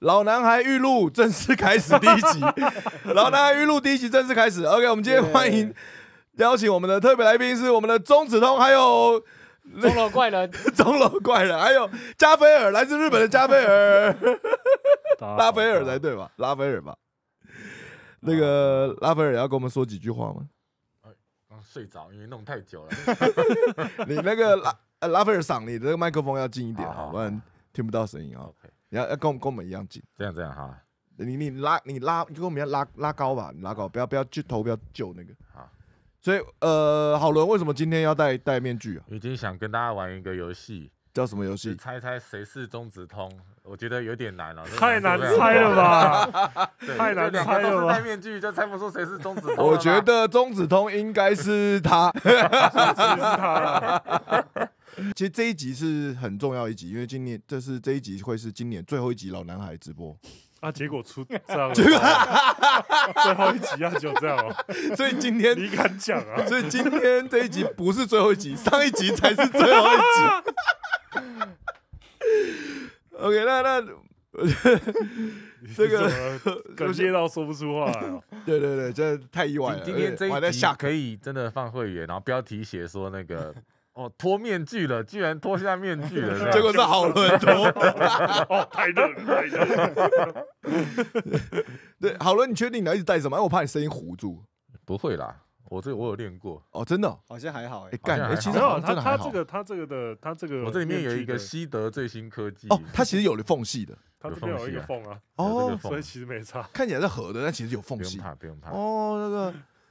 老男孩玉露正式开始第一集，老男孩玉露第一集正式开始。OK，我们今天欢迎邀请我们的特别来宾是我们的中子通，还有钟楼怪人，钟楼怪人，还有加菲尔，来自日本的加菲尔，拉斐尔才对吧？拉斐尔吧。那个拉斐尔要跟我们说几句话吗？睡着，因为弄太久了。你那个拉拉斐尔嗓，你的麦克风要近一点啊，不然听不到声音啊。要要跟我们跟我们一样紧，这样这样哈，你你拉你拉，就跟我们要拉拉高吧，拉高，不要不要去头不要救那个。好，所以呃，郝伦为什么今天要戴戴面具啊？已经想跟大家玩一个游戏，叫什么游戏？猜猜谁是中子通？我觉得有点难了，太难猜了吧？太难猜了吧？戴面具就猜不出谁是中子通。我觉得中子通应该是他，哈哈哈哈哈。其实这一集是很重要一集，因为今年这是这一集会是今年最后一集老男孩直播 啊，结果出这样，最后一集啊就这样，所以今天你敢讲啊？所以今天这一集不是最后一集，上一集才是最后一集。OK，那那这个感谢到说不出话来哦。对对对，真的太意外了。今天这一集可以真的放会员，然后标题写说那个。哦，脱面具了，居然脱下面具了，结果是好了很多。哦，太热太热 对，好了，你确定你要一直戴什么？我怕你声音糊住。不会啦，我这我有练过。哦，真的？好像还好诶。干，其实他他这个他这个的他这个，我这里面有一个西德最新科技。哦，它其实有了缝隙的，它这边有一个缝啊。哦，所以其实没差。看起来是合的，但其实有缝隙。不用怕，不用怕。哦，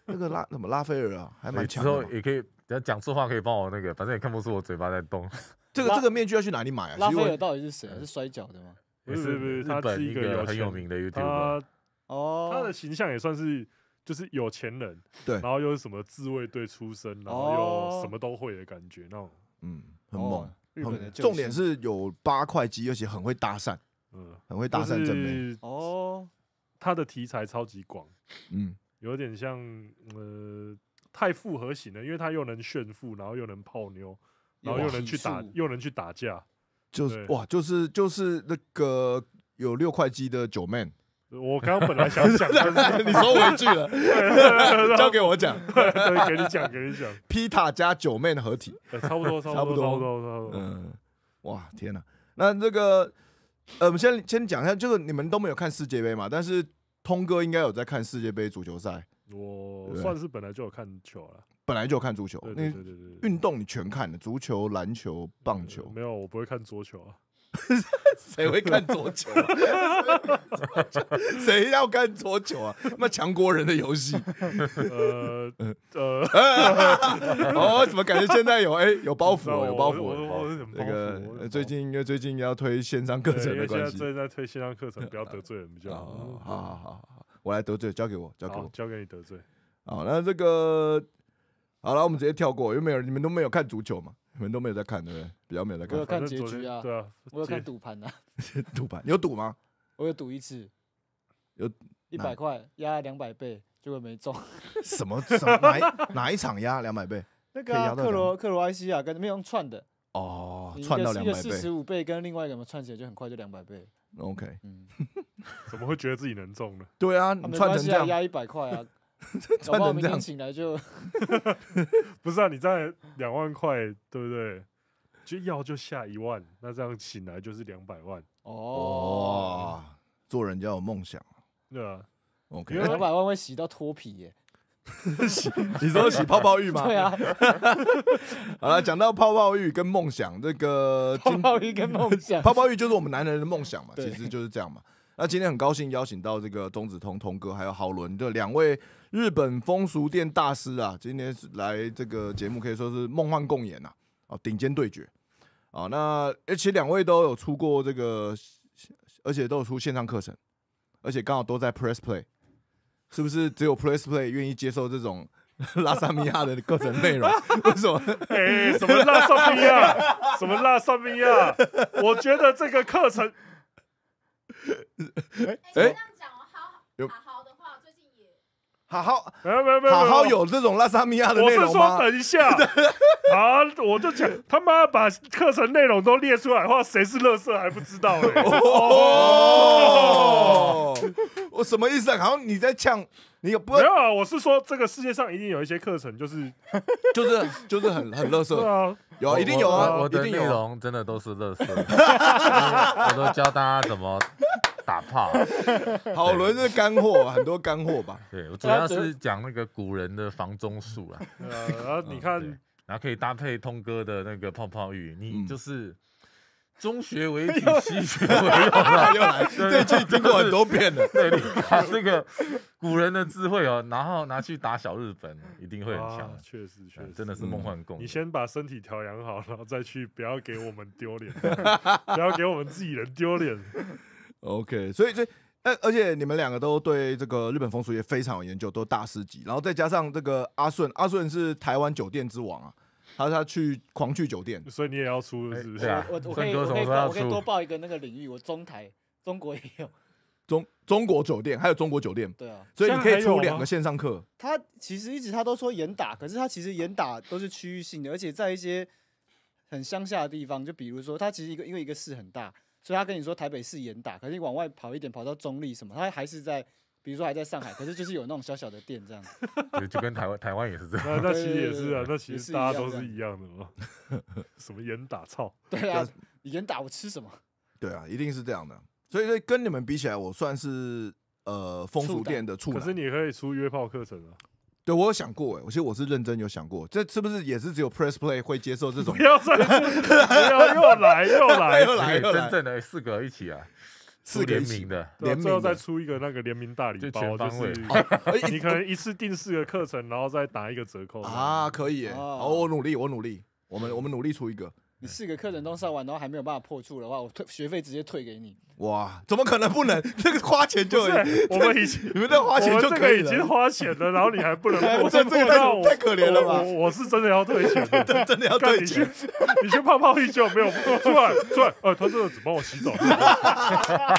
那个那个拉什么拉斐尔啊，还蛮强。的。之后也可以。等下讲错话可以帮我那个，反正也看不出我嘴巴在动。这个这个面具要去哪里买啊？拉斐尔到底是谁？是摔跤的吗？不是不是，他是一个很有名的 y o u t u b e 哦，他的形象也算是就是有钱人，对，然后又是什么自卫队出身，然后又什么都会的感觉那种。嗯，很猛。日本重点是有八块肌，而且很会搭讪。嗯，很会搭讪真的哦，他的题材超级广。嗯，有点像呃。太复合型了，因为他又能炫富，然后又能泡妞，然后又能去打，又能去打架，就是哇，就是就是那个有六块肌的九 man。我刚本来想讲 你说一句了，交给我讲，给你讲，给你讲，皮塔加九 man 合体，差不多，差不多，差不多，差不多。嗯，哇，天哪，那这个，呃，我们先先讲一下，就是你们都没有看世界杯嘛，但是通哥应该有在看世界杯足球赛。我算是本来就有看球了，本来就看足球，运动你全看了，足球、篮球、棒球。没有，我不会看桌球啊，谁会看桌球？谁要看桌球啊？那强国人的游戏。呃呃呃，怎么感觉现在有哎有包袱，有包袱。那个最近因为最近要推线上课程，的关现在最近在推线上课程，不要得罪人比较好。好，好，好，好。我来得罪，交给我，交给我，交给你得罪。好，那这个好了，我们直接跳过，因为没有，你们都没有看足球嘛，你们都没有在看，对不对？比较没有在看。我有看结局啊，对啊，我有看赌盘啊。赌盘，有赌吗？我有赌一次，有，一百块压两百倍，结果没中。什么什么哪哪一场压两百倍？那个克罗克罗埃西亚跟有用串的。哦，串到两百倍。四十五倍跟另外一个什么串起来就很快就两百倍。OK，嗯。怎么会觉得自己能中呢？对啊，你穿成这样压一百块啊。穿 成这样，醒来就 不是啊。你在两万块，对不对？就要就下一万，那这样醒来就是两百万哦。哇，做人家有梦想，对啊。因为两百万会洗到脱皮耶。洗？你说洗泡泡浴吗？对啊。好了，讲到泡泡浴跟梦想，这个泡泡浴跟梦想，泡泡浴就是我们男人的梦想嘛，其实就是这样嘛。那今天很高兴邀请到这个中子通通哥，还有郝伦的两位日本风俗店大师啊，今天来这个节目可以说是梦幻共演呐，啊，顶尖对决啊，那而且两位都有出过这个，而且都有出线上课程，而且刚好都在 Play，r e s s p 是不是只有 Play 愿意接受这种 拉萨米亚的课程内容？为什么？哎，什么拉萨米亚？什么拉萨米亚？我觉得这个课程。哎哎，这样讲好有好的话最近也好好没有没有好好有这种拉萨米亚的内容说，等一下啊，我就讲他妈把课程内容都列出来的话，谁是垃圾还不知道嘞！哦，我什么意思啊？然后你在呛你有不有啊？我是说这个世界上一定有一些课程，就是 就是就是很很垃圾啊，有一定有啊，我的内容真的都是垃圾，我都教大家怎么。打炮，好轮是干货，很多干货吧？对，我主要是讲那个古人的防中术啊。然后你看，然后可以搭配通哥的那个泡泡浴，你就是中学为底，西学为用这句听过很多遍了。对，把这个古人的智慧哦，然后拿去打小日本，一定会很强。确实，真的是梦幻共。你先把身体调养好，然后再去，不要给我们丢脸，不要给我们自己人丢脸。OK，所以所以。而且你们两个都对这个日本风俗业非常有研究，都大师级。然后再加上这个阿顺，阿顺是台湾酒店之王啊，他他去狂去酒店，所以你也要出是不是？我我我可以我可以多报一个那个领域，我中台中国也有中中国酒店，还有中国酒店，对啊，所以你可以出两个线上课。他其实一直他都说严打，可是他其实严打都是区域性的，而且在一些很乡下的地方，就比如说他其实一个因为一个市很大。所以他跟你说台北是严打，可是你往外跑一点，跑到中立什么，他还是在，比如说还在上海，可是就是有那种小小的店这样。子。就跟台湾台湾也是这样，那那其实也是啊，那其实大家都是一样的嘛。什么严打操？对啊，严打我吃什么？对啊，一定是这样的。所以所以跟你们比起来，我算是呃风俗店的处男。可是你可以出约炮课程啊。对我有想过哎，我其实我是认真有想过，这是不是也是只有 Press Play 会接受这种？不要不要又来又来又来，真正的四个一起啊，四联名的，最后再出一个那个联名大礼包，就是 你可能一次订四个课程，然后再打一个折扣啊，可以哎，好，我努力，我努力，我们我们努力出一个。你四个课程都上完然后还没有办法破处的话，我退学费直接退给你。哇，怎么可能不能？这个花钱就我们已经你们在花钱，就可以已经花钱了，然后你还不能 破？处，这个太可怜了吧？我我是真的要退钱，真的要退钱。你去泡泡浴就没有赚赚？呃，他真的只帮我洗澡。那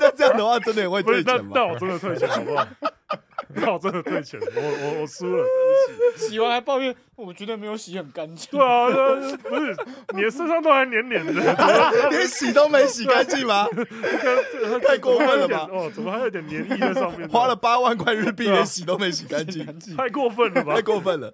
那这样的话，真的会退钱吗？那我真的退钱，好不好？那我真的退钱，我我我输了。洗完还抱怨，我觉得没有洗很干净。对啊，不是你的身上都还黏黏的，连洗都没洗干净吗？太过分了吧？哦，怎么还有点黏液在上面？花了八万块日币，连洗都没洗干净，太过分了吧？太过分了。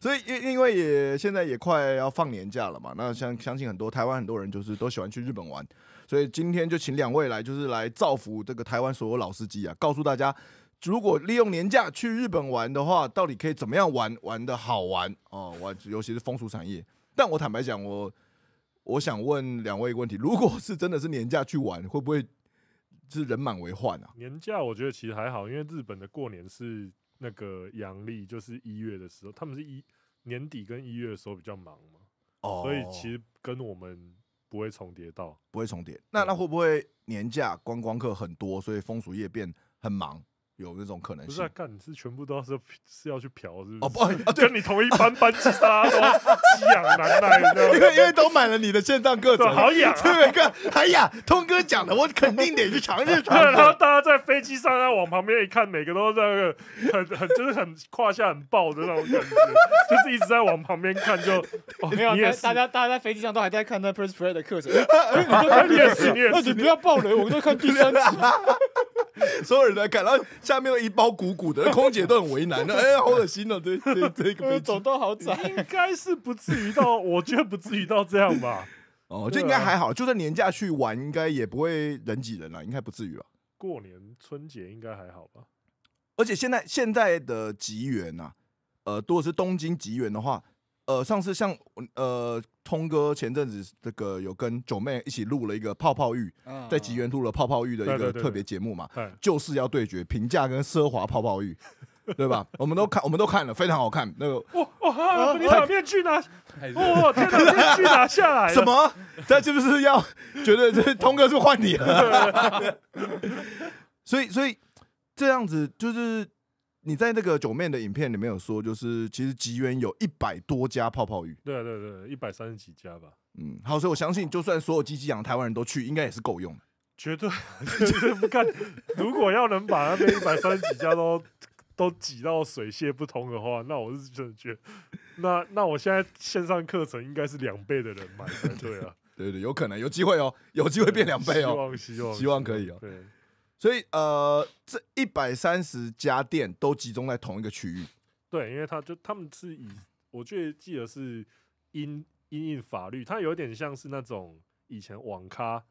所以因因为也现在也快要放年假了嘛，那相相信很多台湾很多人就是都喜欢去日本玩，所以今天就请两位来，就是来造福这个台湾所有老司机啊，告诉大家。如果利用年假去日本玩的话，到底可以怎么样玩？玩的好玩哦，玩尤其是风俗产业。但我坦白讲，我我想问两位一个问题：如果是真的是年假去玩，会不会是人满为患啊？年假我觉得其实还好，因为日本的过年是那个阳历，就是一月的时候，他们是一年底跟一月的时候比较忙嘛，所以其实跟我们不会重叠到，不会重叠。那那会不会年假观光客很多，所以风俗业变很忙？有那种可能性？不是，干！你是全部都是是要去嫖，是不是？哦不，跟你同一班班级，大家都饥痒难耐，因为因为都买了你的线上课程，好痒。对，哥，哎呀，通哥讲的，我肯定得去尝试尝。试。然后大家在飞机上啊，往旁边一看，每个都在很很就是很胯下很爆的那种感觉，就是一直在往旁边看，就 没有。大家大家在飞机上都还在看那《p r e c e p r a y 的课程，你也是，你也是。你不要暴雷，我们在看第三集。所有人都在看，然后下面一包鼓鼓的，空姐都很为难。哎哎，好恶心哦！这这这个走道好窄，应该是不至于到，我觉得不至于到这样吧。哦，就应该还好，就算年假去玩，应该也不会人挤人了，应该不至于吧。过年春节应该还好吧？而且现在现在的吉原呐，呃，如果是东京吉原的话。呃，上次像呃，通哥前阵子这个有跟九妹一起录了一个泡泡浴，在吉原录了泡泡浴的一个特别节目嘛，就是要对决平价跟奢华泡泡浴，对吧？我们都看，我们都看了，非常好看。那个哇，你把面具拿，哇，天哪，面具拿下来，什么？他是不是要觉得 通哥是换你了？所以，所以这样子就是。你在那个九面的影片里面有说，就是其实吉原有一百多家泡泡浴，对对对，一百三十几家吧。嗯，好，所以我相信，就算所有集集养台湾人都去，应该也是够用的。绝对，绝对不看。如果要能把那边一百三十几家都都挤到水泄不通的话，那我是真的觉得，那那我现在线上课程应该是两倍的人买的。对啊，对对，有可能，有机会哦，有机会变两倍哦，希望希望可以哦。对。所以，呃，这一百三十家店都集中在同一个区域。对，因为他就他们是以，我记得记得是因因应法律，它有点像是那种以前网咖，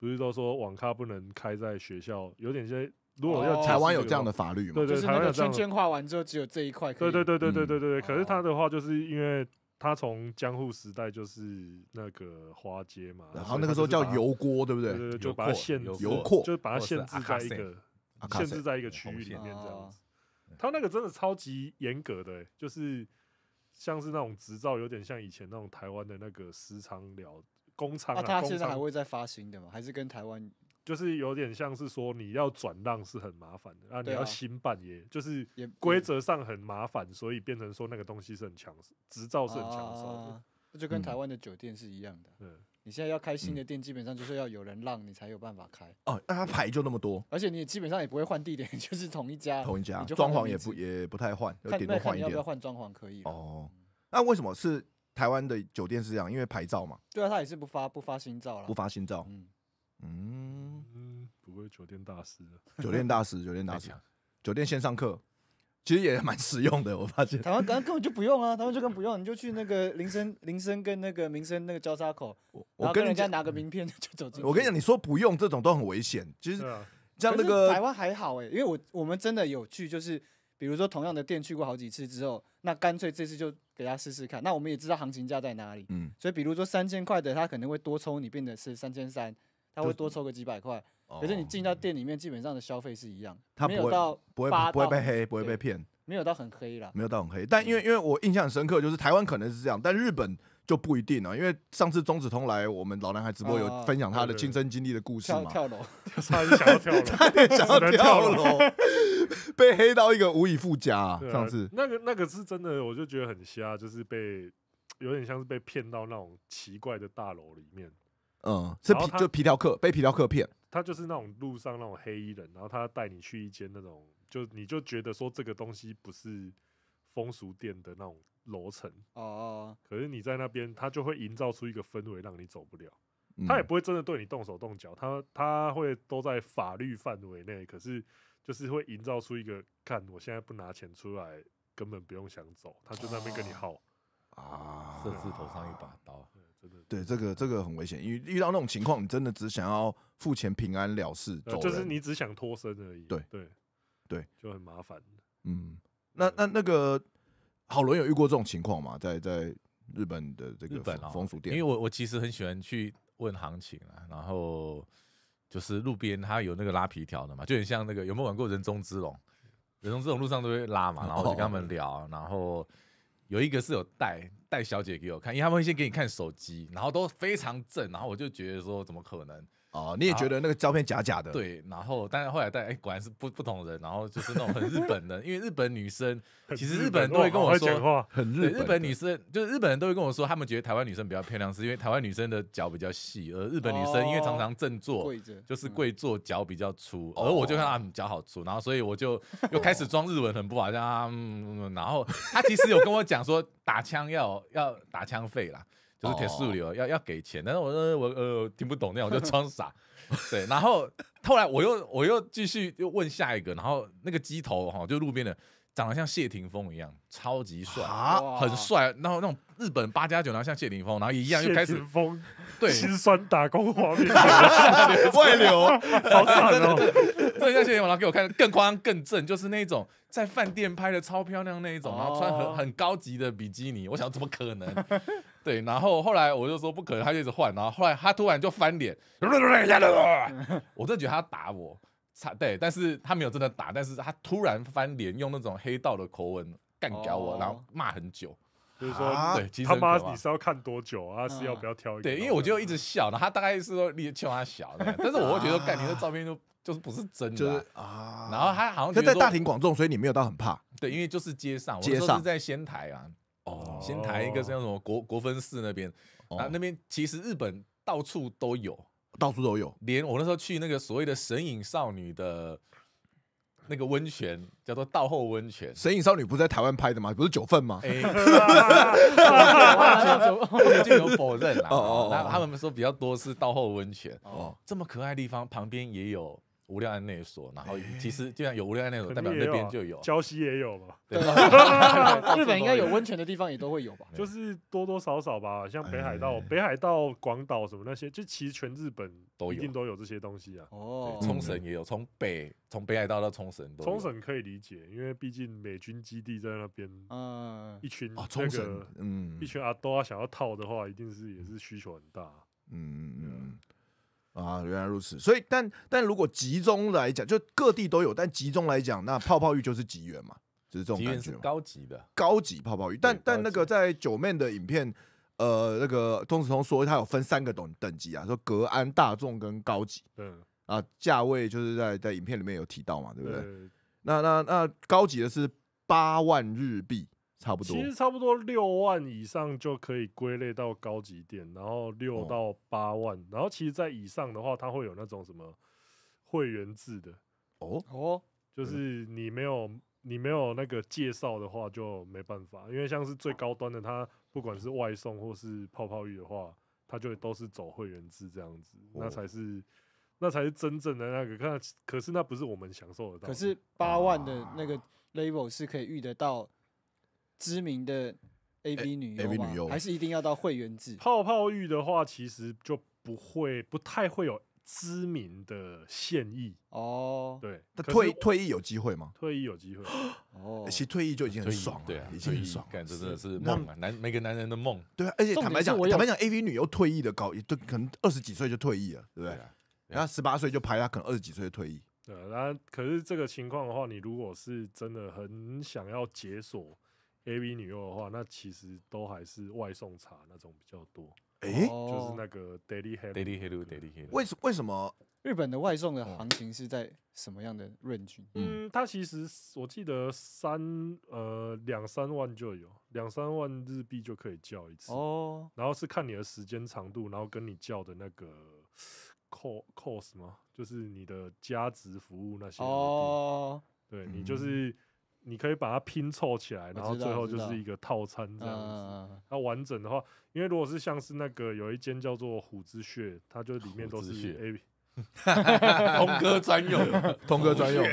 不是都说网咖不能开在学校？有点像，如果要台湾有这样的法律吗？对对，就是那个圈圈画完之后，只有这一块。对对对对对对对。可是他的话，就是因为。他从江户时代就是那个花街嘛，然后那个时候叫油锅，对不对？就把它限油廓，就把它限制在一个限制在一个区域里面这样子。他那个真的超级严格的，就是像是那种执照，有点像以前那种台湾的那个时长了工厂。那他现在还会再发行的吗？还是跟台湾？就是有点像是说你要转让是很麻烦的啊，你要新办耶，就是规则上很麻烦，所以变成说那个东西是很强执照是很强势的，就跟台湾的酒店是一样的。嗯，你现在要开新的店，基本上就是要有人让你才有办法开。哦，那他牌就那么多，而且你也基本上也不会换地点，就是同一家，同一家，装潢也不也不太换，有点多换一点。要不要换装潢可以。哦，那为什么是台湾的酒店是这样？因为牌照嘛。对啊，他也是不发不发新照了。不发新照。嗯嗯。我是 酒店大师，酒店大师，酒店大师，酒店线上课，其实也蛮实用的，我发现。台湾根本就不用啊，台湾就根本不用，你就去那个林森、林森跟那个民生那个交叉口，我跟人家拿个名片 就走进我跟你讲，你说不用这种都很危险。其实像那个台湾还好哎，因为我我们真的有去，就是比如说同样的店去过好几次之后，那干脆这次就给他试试看。那我们也知道行情价在哪里，嗯，所以比如说三千块的，他可能会多抽你，变的是三千三，他会多抽个几百块。可是你进到店里面，基本上的消费是一样，他没有到不会不会被黑，不会被骗，没有到很黑了，没有到很黑。但因为因为我印象很深刻，就是台湾可能是这样，但日本就不一定了。因为上次钟子通来我们老男孩直播，有分享他的亲身经历的故事嘛，跳楼，他 想要跳楼，他 想要跳楼，被黑到一个无以复加啊！上次那个那个是真的，我就觉得很瞎，就是被有点像是被骗到那种奇怪的大楼里面。嗯，是皮就皮条客被皮条客骗，他就是那种路上那种黑衣人，然后他带你去一间那种，就你就觉得说这个东西不是风俗店的那种楼层哦，可是你在那边他就会营造出一个氛围，让你走不了。他也不会真的对你动手动脚，他他会都在法律范围内，可是就是会营造出一个，看我现在不拿钱出来，根本不用想走，他就那边跟你耗啊，设置头上一把刀。对，这个这个很危险，因为遇到那种情况，你真的只想要付钱平安了事，就是你只想脱身而已。对对对，就很麻烦。嗯，那那那个，好伦有遇过这种情况吗？在在日本的这个风俗店，因为我我其实很喜欢去问行情啊，然后就是路边他有那个拉皮条的嘛，就很像那个有没有玩过人中之龙，人中之龙路上都会拉嘛，然后就跟他们聊，然后。有一个是有带带小姐给我看，因为他们会先给你看手机，然后都非常正，然后我就觉得说怎么可能。哦，你也觉得那个照片假假的？对，然后，但是后来，但哎，果然是不不同人，然后就是那种很日本的，因为日本女生，其实日本人都会跟我说很日本，日本女生就是日本人都会跟我说，他们觉得台湾女生比较漂亮，是因为台湾女生的脚比较细，而日本女生因为常常正坐，就是跪坐，脚比较粗，而我就看她脚好粗，然后所以我就 又开始装日文很不好，像嗯，然后她其实有跟我讲说打枪要要打枪费啦。就是铁树流要要给钱，但是我说我呃听不懂那样，我就 装傻。对，然后后来我又我又继续又问下一个，然后那个鸡头哈，就路边的，长得像谢霆锋一样，超级帅啊，很帅。然后那种日本八加九，然后像谢霆锋，然后一样又开始。疯，对。心酸打工画面 外流，好惨哦。对，像谢霆锋，然后给我看更张更正，就是那种在饭店拍的超漂亮那一种，然后穿很很高级的比基尼，我想怎么可能？对，然后后来我就说不可能，他就一直换，然后后来他突然就翻脸，我真的觉得他打我，对，但是他没有真的打，但是他突然翻脸，用那种黑道的口吻干掉我，然后骂很久，就是说，对，他妈你是要看多久啊？是要不要挑？对，因为我就一直笑，然后他大概是说你劝他小，但是我会觉得，干你这照片就就是不是真的，啊，然后他好像就在大庭广众，所以你没有到很怕，对，因为就是街上，街上在仙台啊。先谈一个像什么国国分寺那边，啊，那边其实日本到处都有，到处都有，连我那时候去那个所谓的神隐少女的那个温泉叫做道后温泉，神隐少女不是在台湾拍的吗？不是九份吗？就有否认啦，那他们说比较多是道后温泉，哦，这么可爱地方旁边也有。无料案内所，然后其实既然有无料案内所，代表那边就有，江西也有吧？日本应该有温泉的地方也都会有吧？就是多多少少吧，像北海道、北海道广岛什么那些，就其实全日本都有，一定都有这些东西啊。哦，冲绳也有，从北从北海道到冲绳，冲绳可以理解，因为毕竟美军基地在那边，嗯，一群啊冲绳，嗯，一群阿多啊，想要套的话，一定是也是需求很大。嗯嗯嗯。啊，原来如此，所以但但如果集中来讲，就各地都有，但集中来讲，那泡泡浴就是集缘嘛，就是这种感觉嘛，高级的高级泡泡浴，但但那个在九面的影片，呃，那个通子通说他有分三个等等级啊，说格安、大众跟高级，嗯，啊，价位就是在在影片里面有提到嘛，对不对？那那那高级的是八万日币。差不多，其实差不多六万以上就可以归类到高级店，然后六到八万，然后其实在以上的话，它会有那种什么会员制的哦哦，就是你没有你没有那个介绍的话就没办法，因为像是最高端的，它不管是外送或是泡泡浴的话，它就都是走会员制这样子，那才是那才是真正的那个，看可是那不是我们享受得到，可是八万的那个 level 是可以遇得到。知名的 A B 女优，还是一定要到会员制泡泡浴的话，其实就不会不太会有知名的现役哦。对，那退退役有机会吗？退役有机会哦。其实退役就已经很爽了，对啊，已经很爽了，感觉真的是梦啊，男每个男人的梦。对啊，而且坦白讲，坦白讲，A V 女优退役的高，都可能二十几岁就退役了，对不对？他十八岁就拍，他可能二十几岁退役。对，然后可是这个情况的话，你如果是真的很想要解锁。A B 女优的话，那其实都还是外送茶那种比较多。哎，就是那个 Daily Hello。Daily Hello。Daily Hello。为什为什么日本的外送的行情是在什么样的 range？嗯，它其实我记得三呃两三万就有，两三万日币就可以叫一次。哦。然后是看你的时间长度，然后跟你叫的那个 cost cost 吗？就是你的加值服务那些。哦。对你就是。你可以把它拼凑起来，然后最后就是一个套餐这样子。它完整的话，因为如果是像是那个有一间叫做虎之穴，它就里面都是 A B，童哥专用，童 哥专用，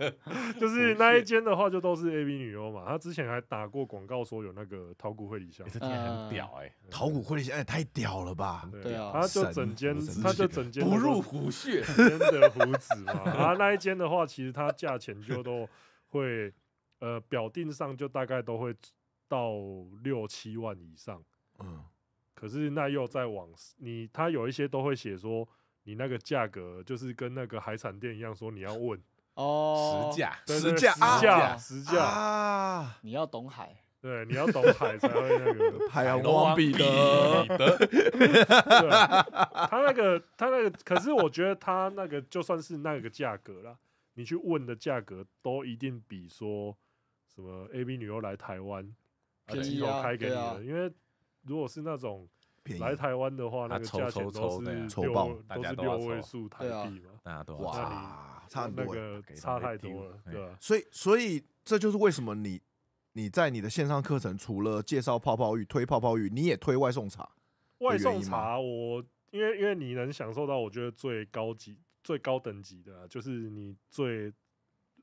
就是那一间的话就都是 A B 女优嘛。他之前还打过广告说有那个陶谷惠理香，这天很屌哎，陶谷惠理香也太屌了吧？对啊，他就整间他就整间不入虎穴，真得虎子嘛。然后那一间的话，其实它价钱就都会。呃，表定上就大概都会到六七万以上，嗯，可是那又在往你，他有一些都会写说，你那个价格就是跟那个海产店一样，说你要问 哦，实价，实价，实价，实价啊，你要懂海，对，你要懂海才会那个，海王比的，他那个，他那个，可是我觉得他那个就算是那个价格了，你去问的价格都一定比说。什么 A B 女优来台湾，便机都开给你了。因为如果是那种来台湾的话，那个价钱都是六都是六位数，台币嘛，大家都差差很多，差太多了，对所以，所以这就是为什么你，你在你的线上课程除了介绍泡泡浴，推泡泡浴，你也推外送茶。外送茶，我因为因为你能享受到我觉得最高级、最高等级的，就是你最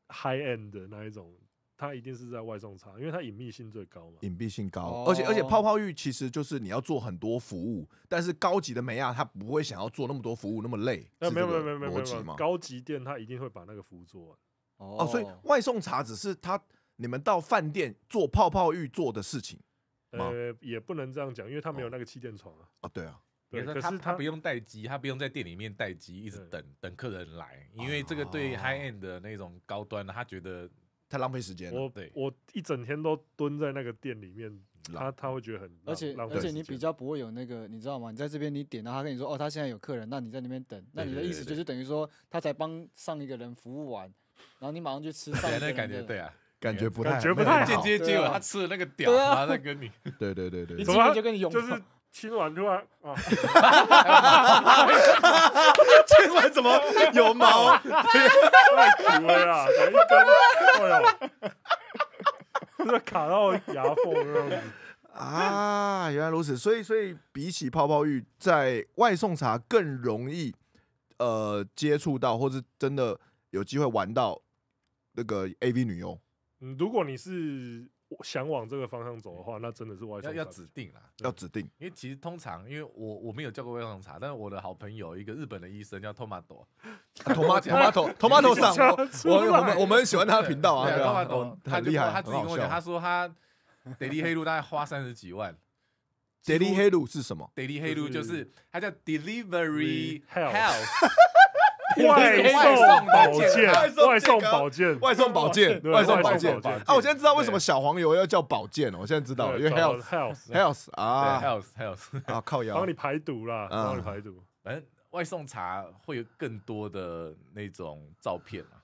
high end 的那一种。他一定是在外送茶，因为他隐秘性最高嘛，隐秘性高，而且而且泡泡浴其实就是你要做很多服务，但是高级的美亚他不会想要做那么多服务那么累，没有没有没有没有没有高级店他一定会把那个服务做完哦，所以外送茶只是他你们到饭店做泡泡浴做的事情，呃，也不能这样讲，因为他没有那个气垫床啊，啊对啊，可是他不用待机，他不用在店里面待机一直等等客人来，因为这个对 high end 的那种高端的他觉得。太浪费时间了。我我一整天都蹲在那个店里面，他他会觉得很而且而且你比较不会有那个，你知道吗？你在这边你点到他跟你说哦，他现在有客人，那你在那边等。那你的意思就是等于说他才帮上一个人服务完，然后你马上就吃。原来感觉对啊，感觉不觉不太间接接吻他吃了那个屌，他在跟你。对对对对，怎么门就跟你拥抱。亲完突然啊！亲完怎么有毛？太苦了！呀！怎么 卡到牙缝这样子啊？原来如此，所以所以比起泡泡浴，在外送茶更容易呃接触到，或是真的有机会玩到那个 A V 女优。嗯，如果你是。想往这个方向走的话，那真的是外要要指定啦，要指定。因为其实通常，因为我我没有叫过外用茶，但是我的好朋友一个日本的医生叫 Tomato，Tomato，Tomato 上，我我们我们喜欢他的频道啊，t o m 他厉害，他自己跟我讲，他说他 daily h a l 大概花三十几万，daily h a l 是什么？daily h a l 就是他叫 delivery health。外送保健，外送保健，外送保健，外送保健。啊，我现在知道为什么小黄油要叫保健了。我现在知道了，因为 health，health，health 啊，health，health 啊，靠药，帮你排毒啦，帮你排毒。反正外送茶会有更多的那种照片啊，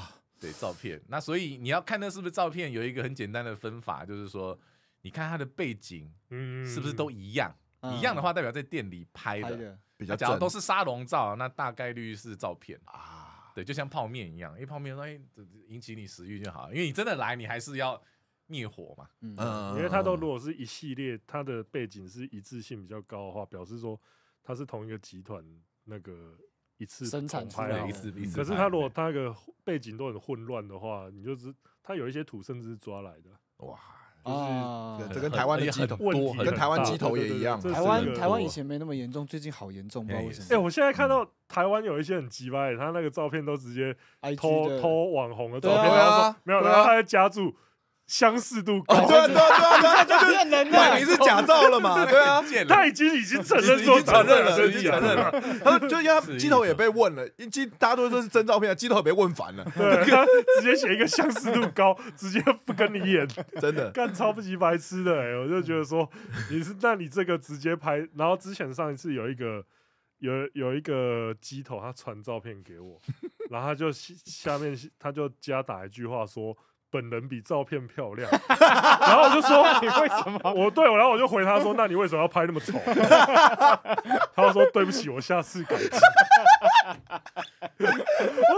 啊，对，照片。那所以你要看那是不是照片，有一个很简单的分法，就是说，你看它的背景，嗯，是不是都一样？一样的话，代表在店里拍的比较如都是沙龙照，那大概率是照片啊。对，就像泡面一样，因为泡面东西引起你食欲就好，因为你真的来，你还是要灭火嘛。嗯，因为它都如果是一系列，它的背景是一致性比较高的话，表示说它是同一个集团那个一次生产出来的一次。可是它如果它那个背景都很混乱的话，你就知它有一些土，甚至是抓来的哇。啊，这跟台湾的鸡头，跟台湾鸡头也一样。台湾台湾以前没那么严重，最近好严重，不知道为什么。哎，我现在看到台湾有一些很鸡掰，他那个照片都直接偷偷网红的照片，没有，然后他在加住。相似度高，对啊对啊对啊，就是能的，明明是假照了嘛，对啊，他已经已经承认，承认了，已经承认了。他就因为机头也被问了，一机，大家都说是真照片，机头也被问烦了，对，直接写一个相似度高，直接不跟你演，真的，干超级白痴的，哎，我就觉得说你是，那你这个直接拍，然后之前上一次有一个有有一个机头，他传照片给我，然后他就下面他就加打一句话说。本人比照片漂亮，然后我就说你为什么？我对我，然后我就回他说：“那你为什么要拍那么丑？” 他说：“对不起，我下次改 我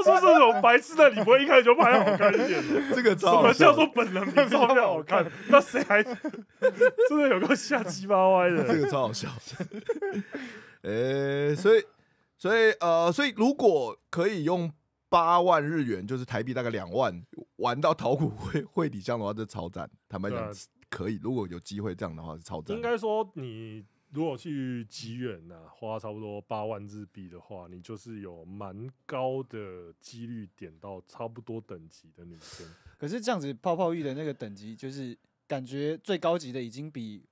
说：“这种白痴的，你不会一开始就拍好看一点的？这个招什么叫做本人比照片好看？那谁还真的有个下七八歪的？这个超好笑。哎，所以，所以，呃，所以如果可以用。八万日元就是台币大概两万，玩到淘股会会底箱的话就超赞，坦白讲可以。如果有机会这样的话是超赞。应该说你如果去极远呢，花差不多八万日币的话，你就是有蛮高的几率点到差不多等级的女生。可是这样子泡泡浴的那个等级，就是感觉最高级的已经比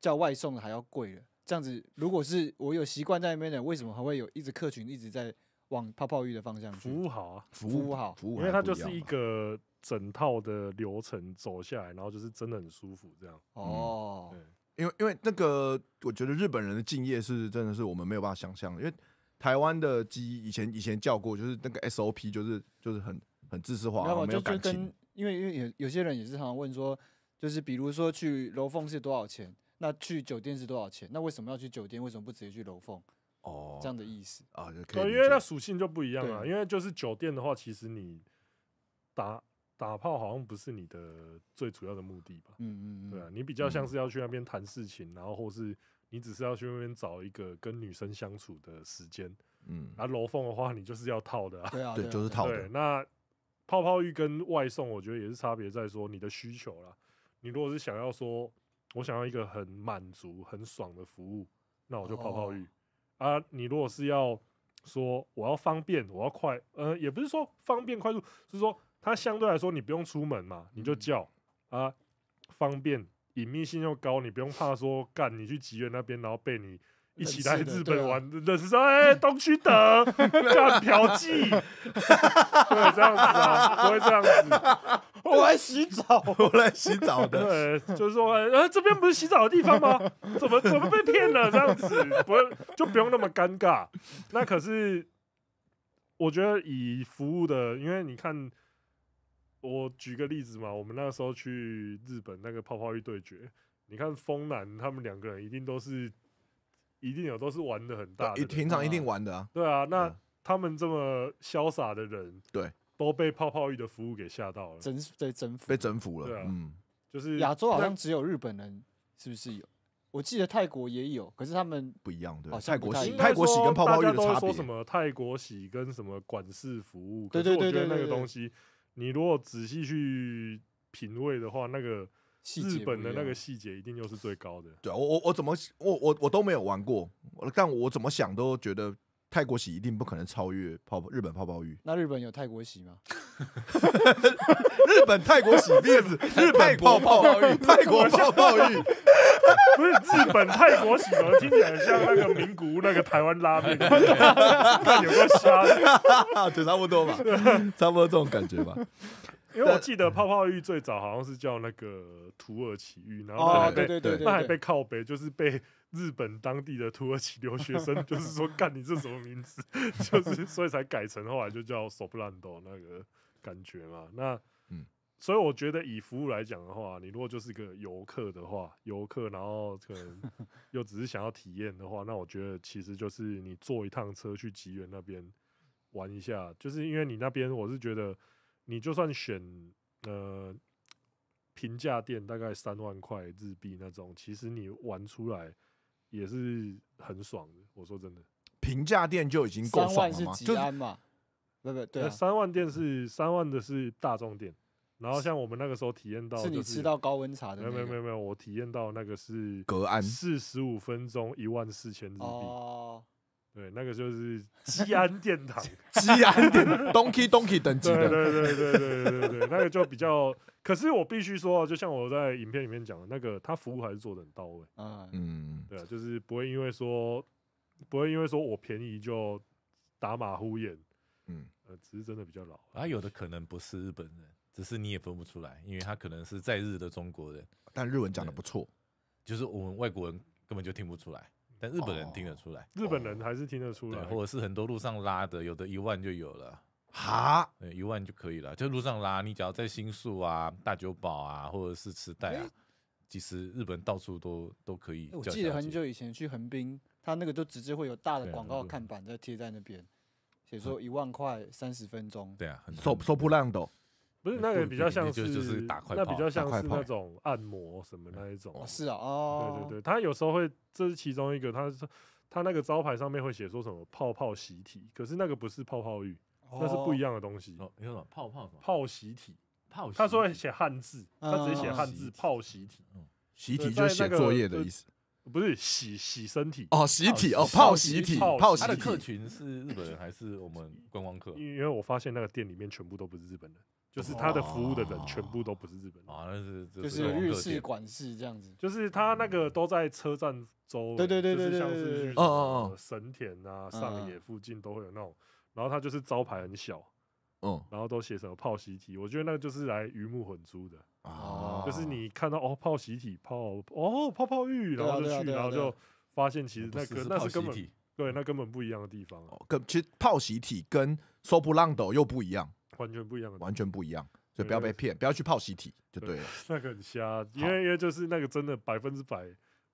叫外送还要贵了。这样子如果是我有习惯在那边的，为什么还会有一直客群一直在？往泡泡浴的方向去。服务好啊，服务好，因为它就是一个整套的流程走下来，然后就是真的很舒服这样。哦，对，因为因为那个，我觉得日本人的敬业是真的是我们没有办法想象的。因为台湾的机以前以前叫过，就是那个 SOP 就是就是很很知识化，没有感情。因为因为有有些人也是常常问说，就是比如说去楼凤是多少钱，那去酒店是多少钱？那为什么要去酒店？为什么不直接去楼凤？哦，这样的意思啊，对，因为那属性就不一样啊。因为就是酒店的话，其实你打打炮好像不是你的最主要的目的吧？嗯嗯嗯，对啊，你比较像是要去那边谈事情，然后或是你只是要去那边找一个跟女生相处的时间。嗯，那楼凤的话，你就是要套的，对啊，对，就是套的。那泡泡浴跟外送，我觉得也是差别在说你的需求啦。你如果是想要说，我想要一个很满足、很爽的服务，那我就泡泡浴。啊，你如果是要说我要方便，我要快，呃，也不是说方便快速，是说它相对来说你不用出门嘛，你就叫啊，方便，隐秘性又高，你不用怕说干你去集原那边，然后被你。一起来日本玩，就是说，哎，东区德 干嫖妓，对，这样子啊，不会这样子。我来洗澡，我来洗澡的。对，就是说，呃，这边不是洗澡的地方吗？怎么怎么被骗了？这样子，不就不用那么尴尬。那可是，我觉得以服务的，因为你看，我举个例子嘛，我们那个时候去日本那个泡泡浴对决，你看丰男他们两个人一定都是。一定有，都是玩的很大的，平常一定玩的啊。对啊，那他们这么潇洒的人，对，都被泡泡浴的服务给吓到了，真被征服，被征服了。对嗯，就是亚洲好像只有日本人是不是有？我记得泰国也有，可是他们不一样，对，泰国洗，泰国洗跟泡泡浴的差别。什么泰国洗跟什么管事服务？对对对，我觉得那个东西，你如果仔细去品味的话，那个。日本的那个细节一定又是最高的。对啊，我我我怎么我我我都没有玩过，但我怎么想都觉得泰国洗一定不可能超越泡日本泡泡浴。那日本有泰国洗吗？日本泰国洗面子，日本泡泡浴，泰国泡泡浴，不是日本泰国洗吗？听起来像那个名古屋那个台湾拉面，那 有个虾，就差不多吧，差不多这种感觉吧。因为我记得泡泡浴最早好像是叫那个土耳其浴，然后对對對那还被靠北，就是被日本当地的土耳其留学生，就是说干你这什么名字，就是 所以才改成后来就叫 s o p a n d o 那个感觉嘛。那嗯，所以我觉得以服务来讲的话，你如果就是个游客的话，游客然后可能 又只是想要体验的话，那我觉得其实就是你坐一趟车去吉原那边玩一下，就是因为你那边我是觉得。你就算选呃平价店，大概三万块日币那种，其实你玩出来也是很爽的。我说真的，平价店就已经够爽了吗？就是吉安嘛，不不，对，三万店是三万的是大众店，然后像我们那个时候体验到，是你吃到高温茶的？没有没有没有，我体验到那个是隔岸，四十五分钟一万四千日币。对，那个就是基安殿堂，基安殿堂，Donkey Donkey 等级的，对对对对对对对，那个就比较。可是我必须说，就像我在影片里面讲的，那个他服务还是做的很到位。嗯嗯，对，就是不会因为说不会因为说我便宜就打马虎眼。嗯，呃，只是真的比较老。啊，有的可能不是日本人，只是你也分不出来，因为他可能是在日的中国人，但日文讲的不错，就是我们外国人根本就听不出来。但日本人听得出来，日本人还是听得出来。或者是很多路上拉的，有的一万就有了，哈，一万就可以了。就路上拉，你只要在新宿啊、大久保啊，或者是池袋啊，其实日本到处都都可以。我记得很久以前去横滨，他那个就直接会有大的广告看板在贴在那边，写说一万块三十分钟。对啊，很收收破烂的。不是那个比较像是，那比较像是那种按摩什么那一种。是啊，哦，对对对，他有时候会，这是其中一个，他是他那个招牌上面会写说什么泡泡洗体，可是那个不是泡泡浴，那是不一样的东西。哦，什么泡泡什么泡洗体泡？他说会写汉字，他直接写汉字泡洗体，洗体就是写作业的意思，不是洗洗身体哦，洗体哦，泡洗体泡。他的客群是日本人还是我们观光客？因因为我发现那个店里面全部都不是日本人。就是他的服务的人全部都不是日本人，是就是浴室管事这样子。就是他那个都在车站周，对对对对对，神田啊、上野附近都会有那种。然后他就是招牌很小，嗯，然后都写什么泡洗体，我觉得那个就是来鱼目混珠的。哦，就是你看到哦泡洗体泡哦泡泡浴，然后就去，然后就发现其实那个那是根本对，那根本不一样的地方。跟其实泡洗体跟说不浪斗又不一样。完全不一样，的，完全不一样，所以不要被骗，不要去泡习体，就对了。那个很瞎，因为因为就是那个真的百分之百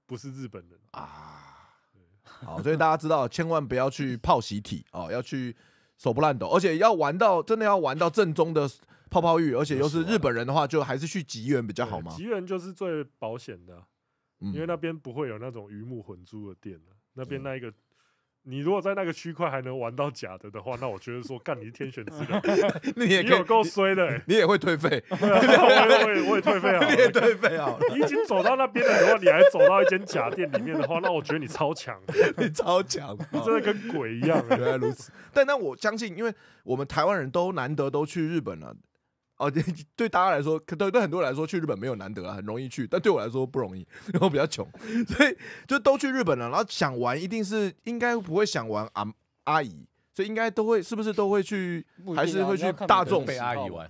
不是日本人啊。好，所以大家知道，千万不要去泡习体哦，要去手不烂抖，而且要玩到真的要玩到正宗的泡泡浴，而且又是日本人的话，就还是去吉原比较好吗？吉原就是最保险的，因为那边不会有那种鱼目混珠的店了。那边那一个。你如果在那个区块还能玩到假的的话，那我觉得说干你天选之料。你有够衰的，你也会退费，我也退费啊，退费啊！你已经走到那边了的话，你还走到一间假店里面的话，那我觉得你超强，你超强，你真的跟鬼一样。原来如此，但那我相信，因为我们台湾人都难得都去日本了。哦，对 对，大家来说，对对，很多人来说去日本没有难得啊，很容易去。但对我来说不容易，因为我比较穷，所以就都去日本了。然后想玩，一定是应该不会想玩阿阿姨，所以应该都会，是不是都会去，还是会去大众被阿姨玩？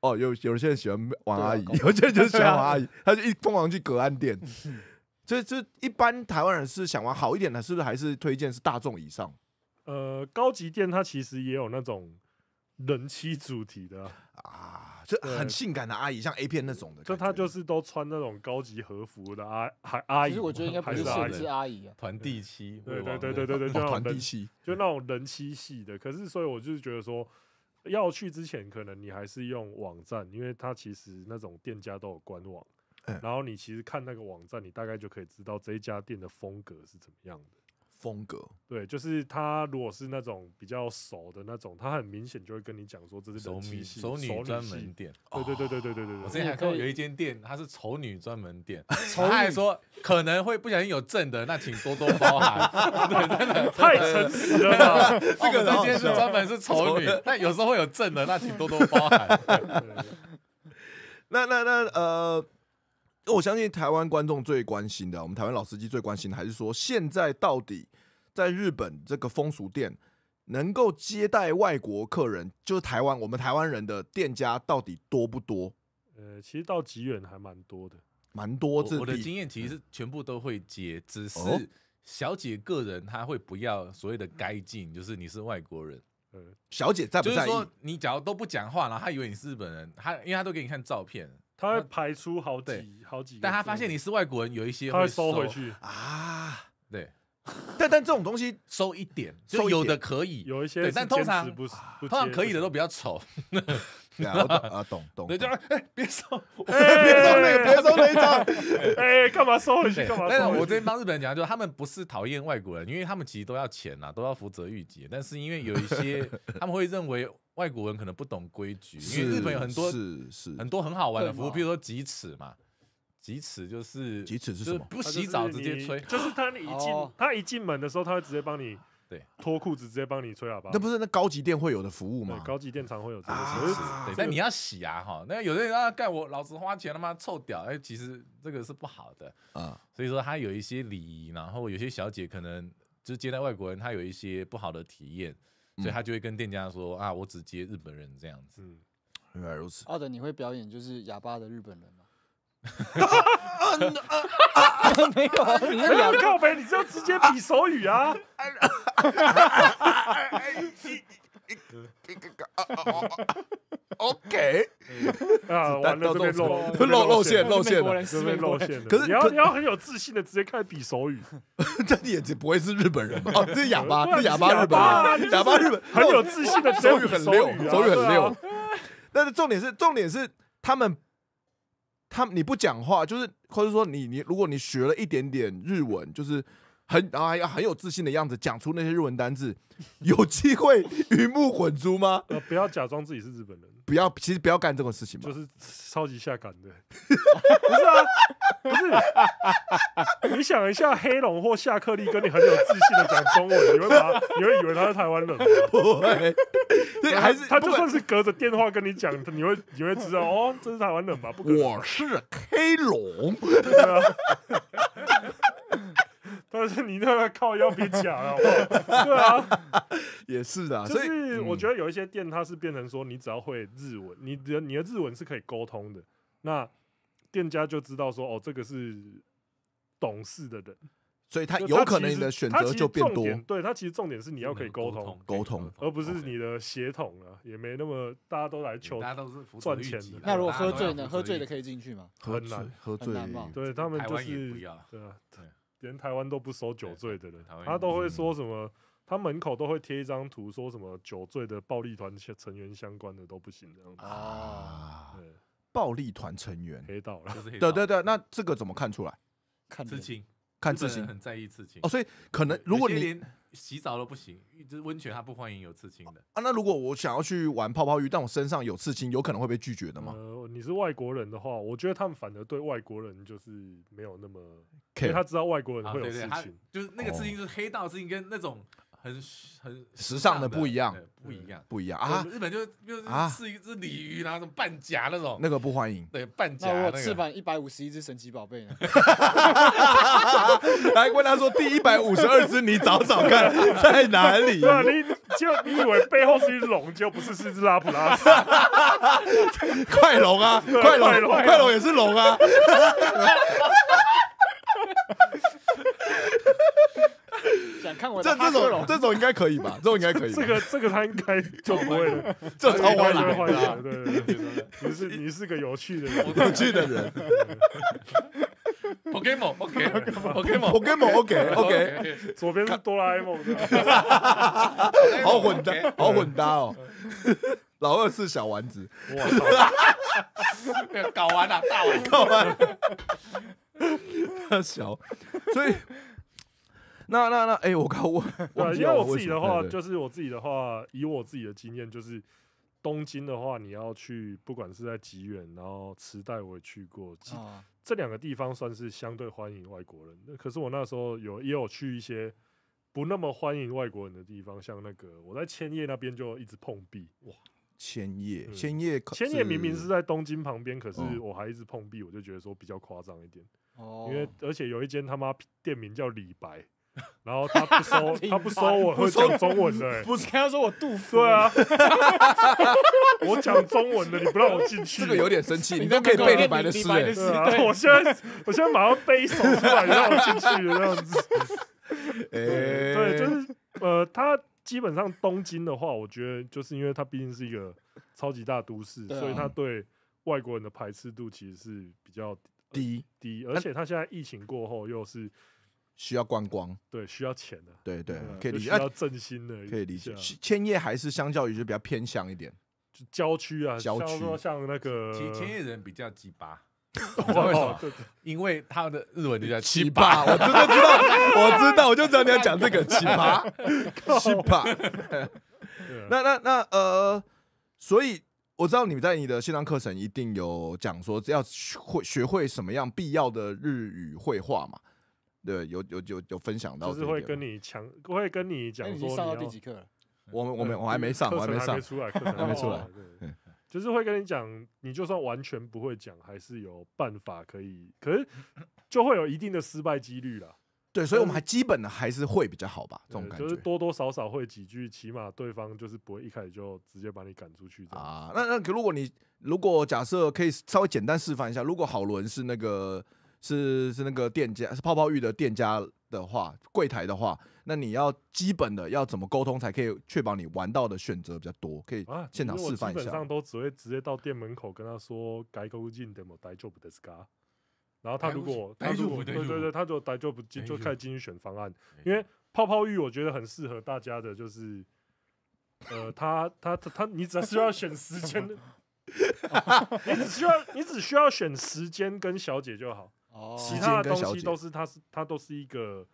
哦，有有些人喜欢玩阿姨，有些人就是喜欢玩阿姨，他就一疯狂去隔岸店。所以，就一般台湾人是想玩好一点的，是不是还是推荐是大众以上？呃，高级店它其实也有那种人气主题的啊。很性感的阿姨，像 A 片那种的，就她就是都穿那种高级和服的阿还阿姨。其实我觉得应该不是寿司阿姨，团地七，对对对对对对，团地七，就那种人妻系的。可是所以我就是觉得说，要去之前可能你还是用网站，因为它其实那种店家都有官网，然后你其实看那个网站，你大概就可以知道这一家店的风格是怎么样的。风格对，就是他如果是那种比较熟的那种，他很明显就会跟你讲说这是熟女熟女专门店。对对对对对对对我之前还看过有一间店，它是丑女专门店，他还说可能会不小心有正的，那请多多包涵，太诚实了。这个店是专门是丑女，但有时候会有正的，那请多多包涵。那那那呃。我相信台湾观众最关心的，我们台湾老司机最关心的，还是说现在到底在日本这个风俗店能够接待外国客人，就是台湾我们台湾人的店家到底多不多？呃，其实到吉远还蛮多的，蛮多。我的经验其实全部都会接，只是小姐个人她会不要所谓的该进，就是你是外国人，呃，小姐在不在？就是说你假如都不讲话了，她以为你是日本人，她因为她都给你看照片。他会排出好几好几，但他发现你是外国人，有一些会收回去啊。对，但但这种东西收一点，收有的可以，有一些对，但通常通常可以的都比较丑。对啊，懂懂。人家哎，别收，别收那，个，别收那一张。哎，干嘛收回去？干嘛？但是我这边帮日本人讲，就是他们不是讨厌外国人，因为他们其实都要钱呐，都要负责预结。但是因为有一些，他们会认为外国人可能不懂规矩，因为日本有很多是是很多很好玩的服务，比如说吉尺嘛，吉尺就是即尺是什么？不洗澡直接吹，就是他一进他一进门的时候，他会直接帮你。对，脱裤子直接帮你吹喇叭，那不是那高级店会有的服务吗？高级店常会有这个。但你要洗牙哈，那有的人啊，干我老子花钱了吗？臭屌！哎，其实这个是不好的啊。所以说他有一些礼仪，然后有些小姐可能就是接待外国人，他有一些不好的体验，所以他就会跟店家说啊，我只接日本人这样子。原来如此。奥德，你会表演就是哑巴的日本人吗？哈哈，没有，没有告白，你就直接比手语啊！哈 哈，OK，啊，完了，这边露露露馅，露馅了，这边露馅了。可是你要你要很有自信的直接开始比手语。这眼睛不会是日本人吗？哦，这是哑巴，这哑巴，日本人，哑巴日本，很有自信的，手语很溜，手语很溜。但是重点是，重点是他们。他你不讲话，就是或者说你你，如果你学了一点点日文，就是。很，然后还要很有自信的样子讲出那些日文单字，有机会鱼目混珠吗？不要假装自己是日本人，不要，其实不要干这种事情嘛，就是超级下岗的。不是啊，不是。你想一下，黑龙或夏克利跟你很有自信的讲中文，你会，你会以为他是台湾人吗？不会。对，还是他就算是隔着电话跟你讲，你会，你会知道哦，这是台湾人吧？不，我是黑龙。但是你那个靠腰别抢了，对啊，也是的。所以我觉得有一些店它是变成说，你只要会日文，你的你的日文是可以沟通的，那店家就知道说，哦，这个是懂事的人，所以他有可能你的选择就变多。对，他其实重点是你要可以沟通，沟通，而不是你的协同啊，也没那么大家都来求，都是赚钱的。那如果喝醉呢？喝醉的可以进去吗？喝醉，喝醉，对，他们就是对啊，对。连台湾都不收酒醉的人，他都会说什么？他门口都会贴一张图，说什么酒醉的暴力团成员相关的都不行子啊！暴力团成员黑道了，对对对，那这个怎么看出来？看事情。看刺青，很在意刺青哦，所以可能如果你连洗澡都不行，就是温泉他不欢迎有刺青的啊。那如果我想要去玩泡泡浴，但我身上有刺青，有可能会被拒绝的吗？呃，你是外国人的话，我觉得他们反而对外国人就是没有那么，因为他知道外国人会有刺青，就是那个刺青是黑道刺青跟那种。很很时尚的不一样，不一样，不一样啊！日本就是就是是一只鲤鱼，什种半甲那种，那个不欢迎。对，半甲。那翅膀一百五十一只神奇宝贝呢？来 问他说，第一百五十二只你找找看 在哪里？你就你以为背后是一龙，就不是是只拉布拉。快龙啊，快龙，快龙也是龙啊。这这种这种应该可以吧？这种应该可以。这个这个他应该就不会了，这超晚就会坏的。对对对，你是你是个有趣的人，有趣的人。Pokemon，OK，Pokemon，Pokemon，OK，OK。左边是哆啦 A 梦，好混搭，好混搭哦。老二是小丸子，哇！搞完了，大丸搞完了，小，所以。那那那，哎，我靠！我对，因为我自己的话，就是我自己的话，以我自己的经验，就是东京的话，你要去，不管是在吉原，然后池袋，我也去过，这两个地方算是相对欢迎外国人。可是我那时候有也有去一些不那么欢迎外国人的地方，像那个我在千叶那边就一直碰壁。哇，千叶，千叶，千叶明明是在东京旁边，可是我还一直碰壁，我就觉得说比较夸张一点。哦，因为而且有一间他妈店名叫李白。然后他不收，他不收我，会讲中文的，不是跟他说我杜甫？对啊，我讲中文的，你不让我进去，这个有点生气。你都可以背李白的诗，我现在我现在马上背一首出来让我进去，这样子。对，就是呃，他基本上东京的话，我觉得就是因为他毕竟是一个超级大都市，所以他对外国人的排斥度其实是比较低低，而且他现在疫情过后又是。需要观光，对，需要钱的，对对，可以理解，要振兴的，可以理解。千叶还是相较于就比较偏向一点，就郊区啊，郊区，像那个千千叶人比较奇葩，为什么？因为他的日文就叫奇葩，我真的知道，我知道，我就知道你要讲这个奇葩奇葩。那那那呃，所以我知道你在你的线上课程一定有讲说要会学会什么样必要的日语绘画嘛。对，有有有有分享到，就是会跟你强，会跟你讲说。你上到第几课？我我们我还没上，我还没上出来，还没出来。就是会跟你讲，你就算完全不会讲，还是有办法可以，可是就会有一定的失败几率了。对，所以我们还基本的还是会比较好吧，这种感觉，就是多多少少会几句，起码对方就是不会一开始就直接把你赶出去。啊，那那如果你如果假设可以稍微简单示范一下，如果郝伦是那个。是是那个店家，是泡泡浴的店家的话，柜台的话，那你要基本的要怎么沟通，才可以确保你玩到的选择比较多？可以啊，现场示范一下。基本上都只会直接到店门口跟他说，该然后他如果他如果对对对，他就呆就不就就开始进去选方案。因为泡泡浴我觉得很适合大家的，就是呃，他他他他，你只需要选时间 你只需要你只需要选时间跟小姐就好。其他的东西都是，它是它都是一个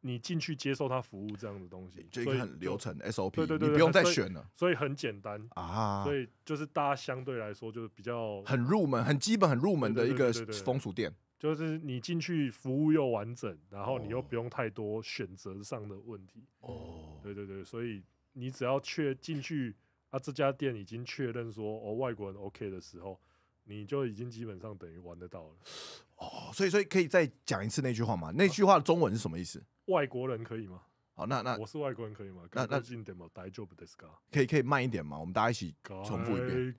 你进去接受它服务这样的东西，所以很流程 SOP，对对对，你不用再选了，所以很简单啊，所以就是大家相对来说就是比较很入门、很基本、很入门的一个风俗店，就是你进去服务又完整，然后你又不用太多选择上的问题。哦，对对对，所以你只要确进去啊，这家店已经确认说哦，外国人 OK 的时候。你就已经基本上等于玩得到了，哦，所以以可以再讲一次那句话吗？那句话的中文是什么意思？外国人可以吗？好，那那我是外国人可以吗？可以可以慢一点吗？我们大家一起重复一遍。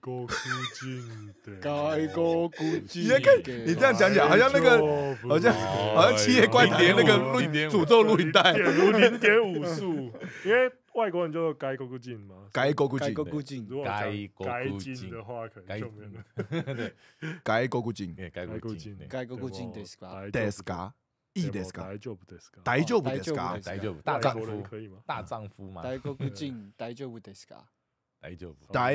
盖过孤寂，你这样讲讲，好像那个，好像好像七叶怪碟那个录诅咒录音带，点零点五数，因为。外国人就改国固金吗？改国固金，改国固金，国改金的话可能就没有了。改国固金，改 国固金，外国人对斯卡，对斯卡，伊斯卡，大丈夫对斯卡，大丈夫对斯卡，大丈夫，大丈夫可以吗？大丈夫嘛，外国人大丈夫对斯卡，大丈夫，大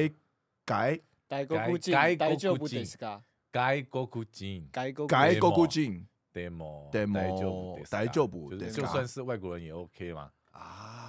改改国固金，大丈夫对斯卡，改国固金，改国固金，对吗？对吗？大丈夫对斯卡，就算是外国人也 OK 嘛？啊。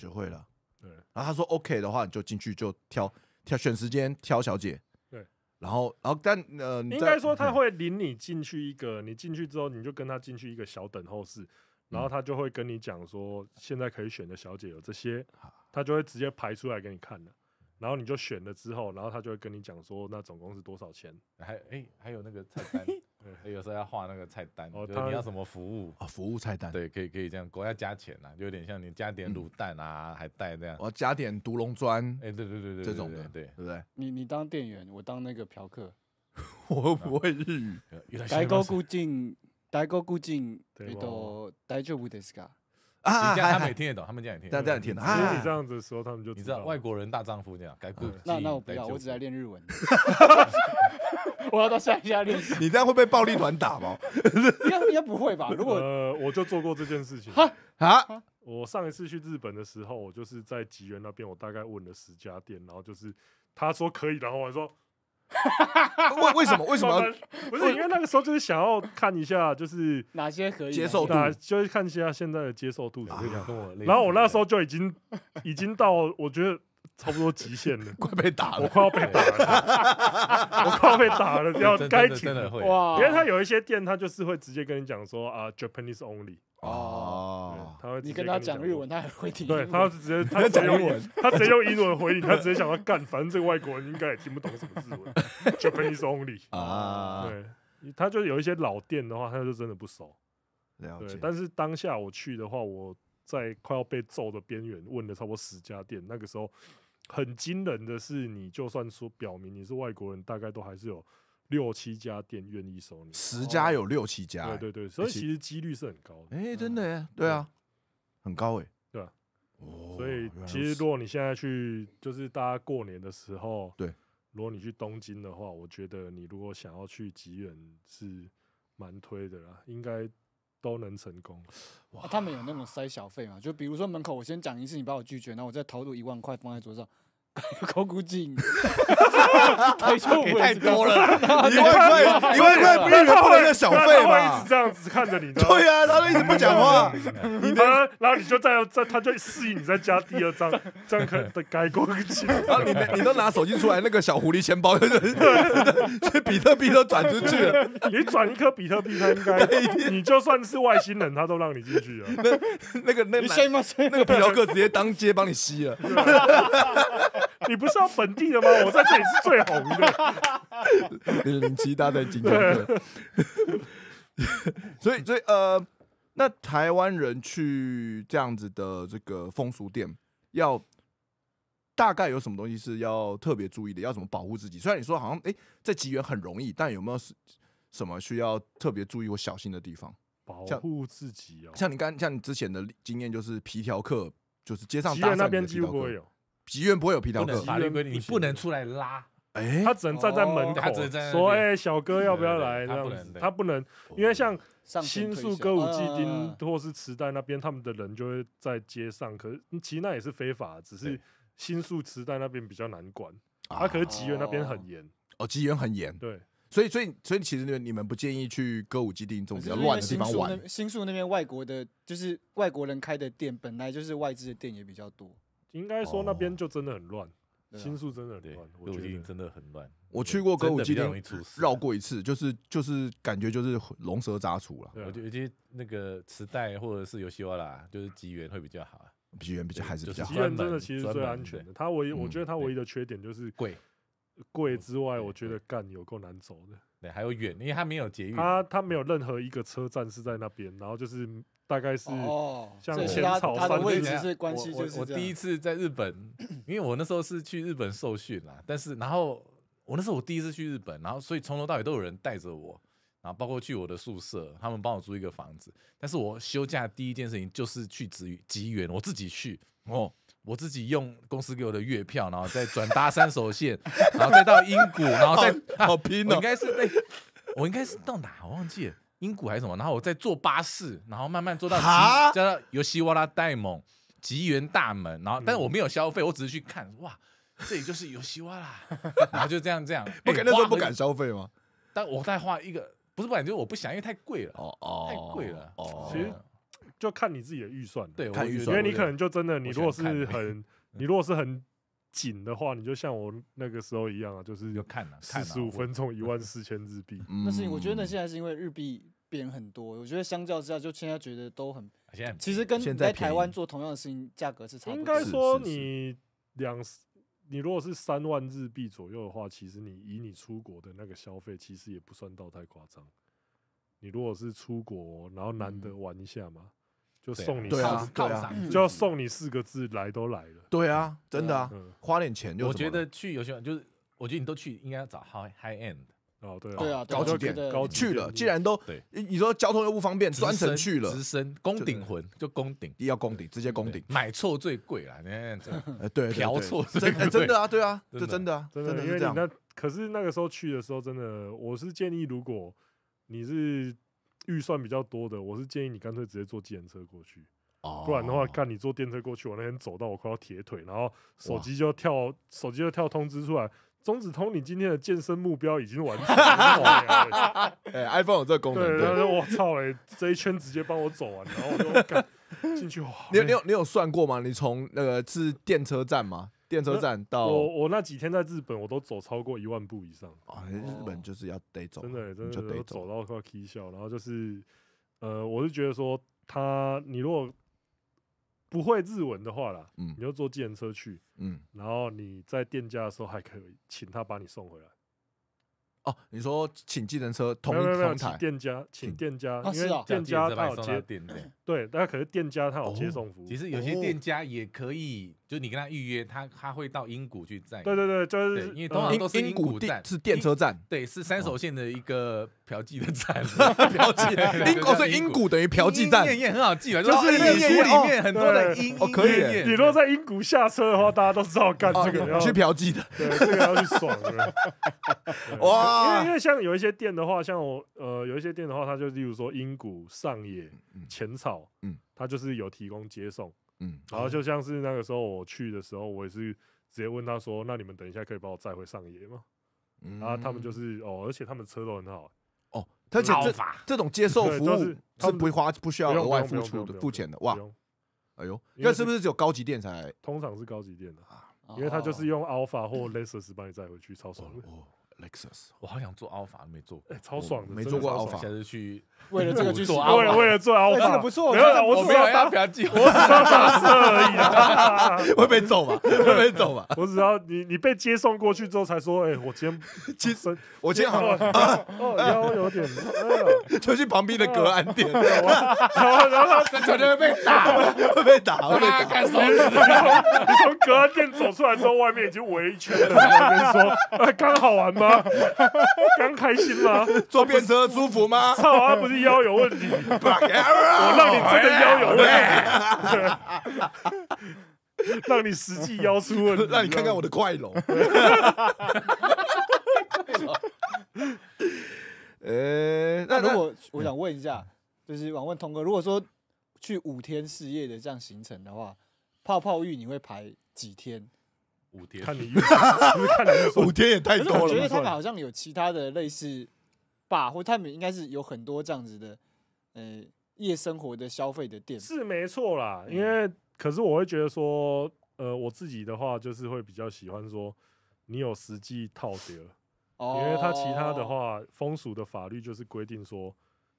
学会了，对。然后他说 OK 的话，你就进去就挑挑选时间挑小姐，对。然后，然后但呃，应该说他会领你进去一个，你进去之后你就跟他进去一个小等候室，然后他就会跟你讲说现在可以选的小姐有这些，他就会直接排出来给你看的。然后你就选了之后，然后他就会跟你讲说那总共是多少钱，还哎还有那个菜单。有时候要画那个菜单，你要什么服务啊？服务菜单，对，可以可以这样。我要加钱啊，就有点像你加点卤蛋啊，海带这样。我加点独龙砖。哎，对对对对，这种的，对对不对？你你当店员，我当那个嫖客。我不会日语。代沟固静，代沟固静。对头，大丈夫ですか？啊，这样他们也听得懂，他们这样也听，但样这样听啊。其实你这样子说，他们就你知道，外国人大丈夫这样，改过。那那我不要，我只在练日文。我要到下一家练习。你这样会被暴力团打吗？应该应该不会吧？如果呃，我就做过这件事情。啊！我上一次去日本的时候，我就是在吉原那边，我大概问了十家店，然后就是他说可以，然后我说。为为什么为什么 不是？因为那个时候就是想要看一下，就是哪些可以接受度，就是看一下现在的接受度怎么样。跟我，然后我那时候就已经已经到，我觉得。差不多极限了，快被打了，我快要被打了，我快要被打了，要该停了哇！因为他有一些店，他就是会直接跟你讲说啊，Japanese only 哦，他会你跟他讲日文，他还会听，对，他直接 他讲英文，他直接用英文回你，他直接想要干，反正这个外国人应该也听不懂什么日文，Japanese only 啊，对，他就有一些老店的话，他就真的不熟，了解。但是当下我去的话，我。在快要被揍的边缘，问了差不多十家店，那个时候很惊人的是，你就算说表明你是外国人，大概都还是有六七家店愿意收你。十家有六七家，对对对，所以其实几率是很高的。哎，真的哎，对啊，很高哎，对吧？哦，所以其实如果你现在去，就是大家过年的时候，对，如果你去东京的话，我觉得你如果想要去吉原是蛮推的啦，应该。都能成功，哇！他们有那种塞小费嘛？就比如说门口，我先讲一次，你把我拒绝，然后我再投入一万块放在桌上，考古井。太臭了，太多了，一万块，一万块，那不的小费吗？一直这样子看着你，对啊，然后一直不讲话，然 后然后你就再再，他就示意你再加第二张，这样可改过去。然后你你都拿手机出来，那个小狐狸钱包，所以比特币都转出去了。你转一颗比特币，他应该，你就算是外星人，他都让你进去了。那那个那，你那个皮条客直接当街帮你吸了。你不是要本地的吗？我在。最红的零零七，他在金钟。所以，所以，呃，那台湾人去这样子的这个风俗店，要大概有什么东西是要特别注意的？要怎么保护自己？虽然你说好像哎，在吉缘很容易，但有没有什么需要特别注意或小心的地方？保护自己哦。像你刚，像你之前的经验，就是皮条客，就是街上那边会不会有？集苑不会有皮条客，法律规定你不能出来拉，哎，他只能站在门口说：“哎，小哥要不要来？”这样子，他不能，因为像新宿歌舞伎町或是池袋那边，他们的人就会在街上。可是其实那也是非法，只是新宿池袋那边比较难管，啊，可是集苑那边很严哦，集苑很严，对，所以所以所以其实你们不建议去歌舞伎町这种比较乱的地方玩。新宿那边外国的就是外国人开的店，本来就是外资的店也比较多。应该说那边就真的很乱，心术真的很乱。歌舞伎町真的很乱。我去过歌舞伎町绕过一次，就是就是感觉就是龙蛇杂处了。我觉得那那个磁带或者是游戏啦，就是机缘会比较好。机缘比较还是比较好。机缘真的其实最安全。它唯一，我觉得它唯一的缺点就是贵，贵之外，我觉得干有够难走的。对，还有远，因为它没有捷运，它它没有任何一个车站是在那边，然后就是。大概是哦，其他他位置是关系就是我第一次在日本，因为我那时候是去日本受训啦，但是然后我那时候我第一次去日本，然后所以从头到尾都有人带着我，然后包括去我的宿舍，他们帮我租一个房子，但是我休假第一件事情就是去吉吉原，我自己去哦，我自己用公司给我的月票，然后再转搭三手线，然后再到英谷，然后再好拼哦，应该是对，我应该是到哪我忘记了。英谷还是什么？然后我在坐巴士，然后慢慢坐到叫到尤西瓦拉戴蒙吉园大门，然后但是我没有消费，我只是去看，哇，这里就是尤西瓦拉，然后就这样这样，不敢说不敢消费吗？但我再花一个，不是不敢，就是我不想，因为太贵了，哦哦，太贵了，哦，其实就看你自己的预算对，看预算，因为你可能就真的，你如果是很，你如果是很。紧的话，你就像我那个时候一样啊，就是看了四十五分钟一万四千日币。那是我觉得那现在是因为日币贬很多，我觉得相较之下，就现在觉得都很。现在其实跟在台湾做同样的事情，价格是差不多。应该说你两，你如果是三万日币左右的话，其实你以你出国的那个消费，其实也不算到太夸张。你如果是出国，然后难得玩一下嘛。就送你对啊，对啊，就要送你四个字，来都来了。对啊，真的啊，花点钱就。我觉得去有些就是，我觉得你都去应该找 high high end。哦，对对啊，高级点，高去了，既然都，你说交通又不方便，专程去了，直升。攻顶魂就攻顶，要攻顶直接攻顶，买错最贵了。你看，对，嫖错真真的啊，对啊，这真的啊，真的，因为你那可是那个时候去的时候，真的，我是建议如果你是。预算比较多的，我是建议你干脆直接坐电车过去，不然的话，看你坐电车过去，我那天走到我快要铁腿，然后手机就跳，手机就跳通知出来，中指通你今天的健身目标已经完成，iPhone 了。有这功能，对，我操，哎，这一圈直接帮我走完，然后我进去，你你有你有算过吗？你从那个是电车站吗？电车站到我，我那几天在日本，我都走超过一万步以上啊！日本就是要得走，真的真的走到快 k 笑，然后就是，呃，我是觉得说，他你如果不会日文的话啦，嗯，你就坐计程车去，嗯，然后你在店家的时候还可以请他把你送回来。哦，你说请计程车？同有没有请店家，请店家，因为店家他有接送的，对，但可是店家他有接送服务。其实有些店家也可以。就你跟他预约，他他会到英谷去站。对对对，就是因为通常都是英谷站，是电车站。对，是三手线的一个嫖妓的站，嫖妓。英谷，所以英谷等于嫖妓站，念很好记就是日书里面很多的樱樱念。你若在英谷下车的话，大家都知道干这个，去嫖妓的，对，这个要去爽的。哇，因为因为像有一些店的话，像我呃有一些店的话，他就例如说英谷、上野、浅草，嗯，他就是有提供接送。嗯，然后就像是那个时候我去的时候，我也是直接问他说：“那你们等一下可以把我载回上野吗？”嗯，然后他们就是哦，而且他们车都很好哦，而且这这种接受服务是不会花不需要额外付出的付钱的哇！哎呦，那是不是只有高级店才？通常是高级店的啊，因为他就是用 Alpha 或 Lexus 帮你载回去，超爽的哦。lexus，我好想做 p h a 没做，超爽的，没做过 Alpha，下次去为了这个去做，为为了做 a l p 不错，没有，我没有，不要记，我只道搭车而已，会被揍吗？会被揍吗？我只要你你被接送过去之后才说，哎，我今天 接送，我今天，哦腰有点，就去旁边的隔岸店，然后然后然后就会被打，会被打，你从你从隔岸店走出来之后，外面已经围一圈了，我跟你说，刚好玩吗？刚开心吗？坐便车舒服吗？操！啊，不是腰有问题，我让你真的腰有问题，让你实际腰出问题，让你看看我的快龙。呃，那如果我想问一下，就是想问通哥，如果说去五天四夜的这样行程的话，泡泡浴你会排几天？五天，看你因为哈哈五天也太多了。我觉得他们好像有其他的类似吧，或他们应该是有很多这样子的，呃，夜生活的消费的店是没错啦。因为，可是我会觉得说，呃，我自己的话就是会比较喜欢说，你有实际套叠，因为他其他的话风俗的法律就是规定说，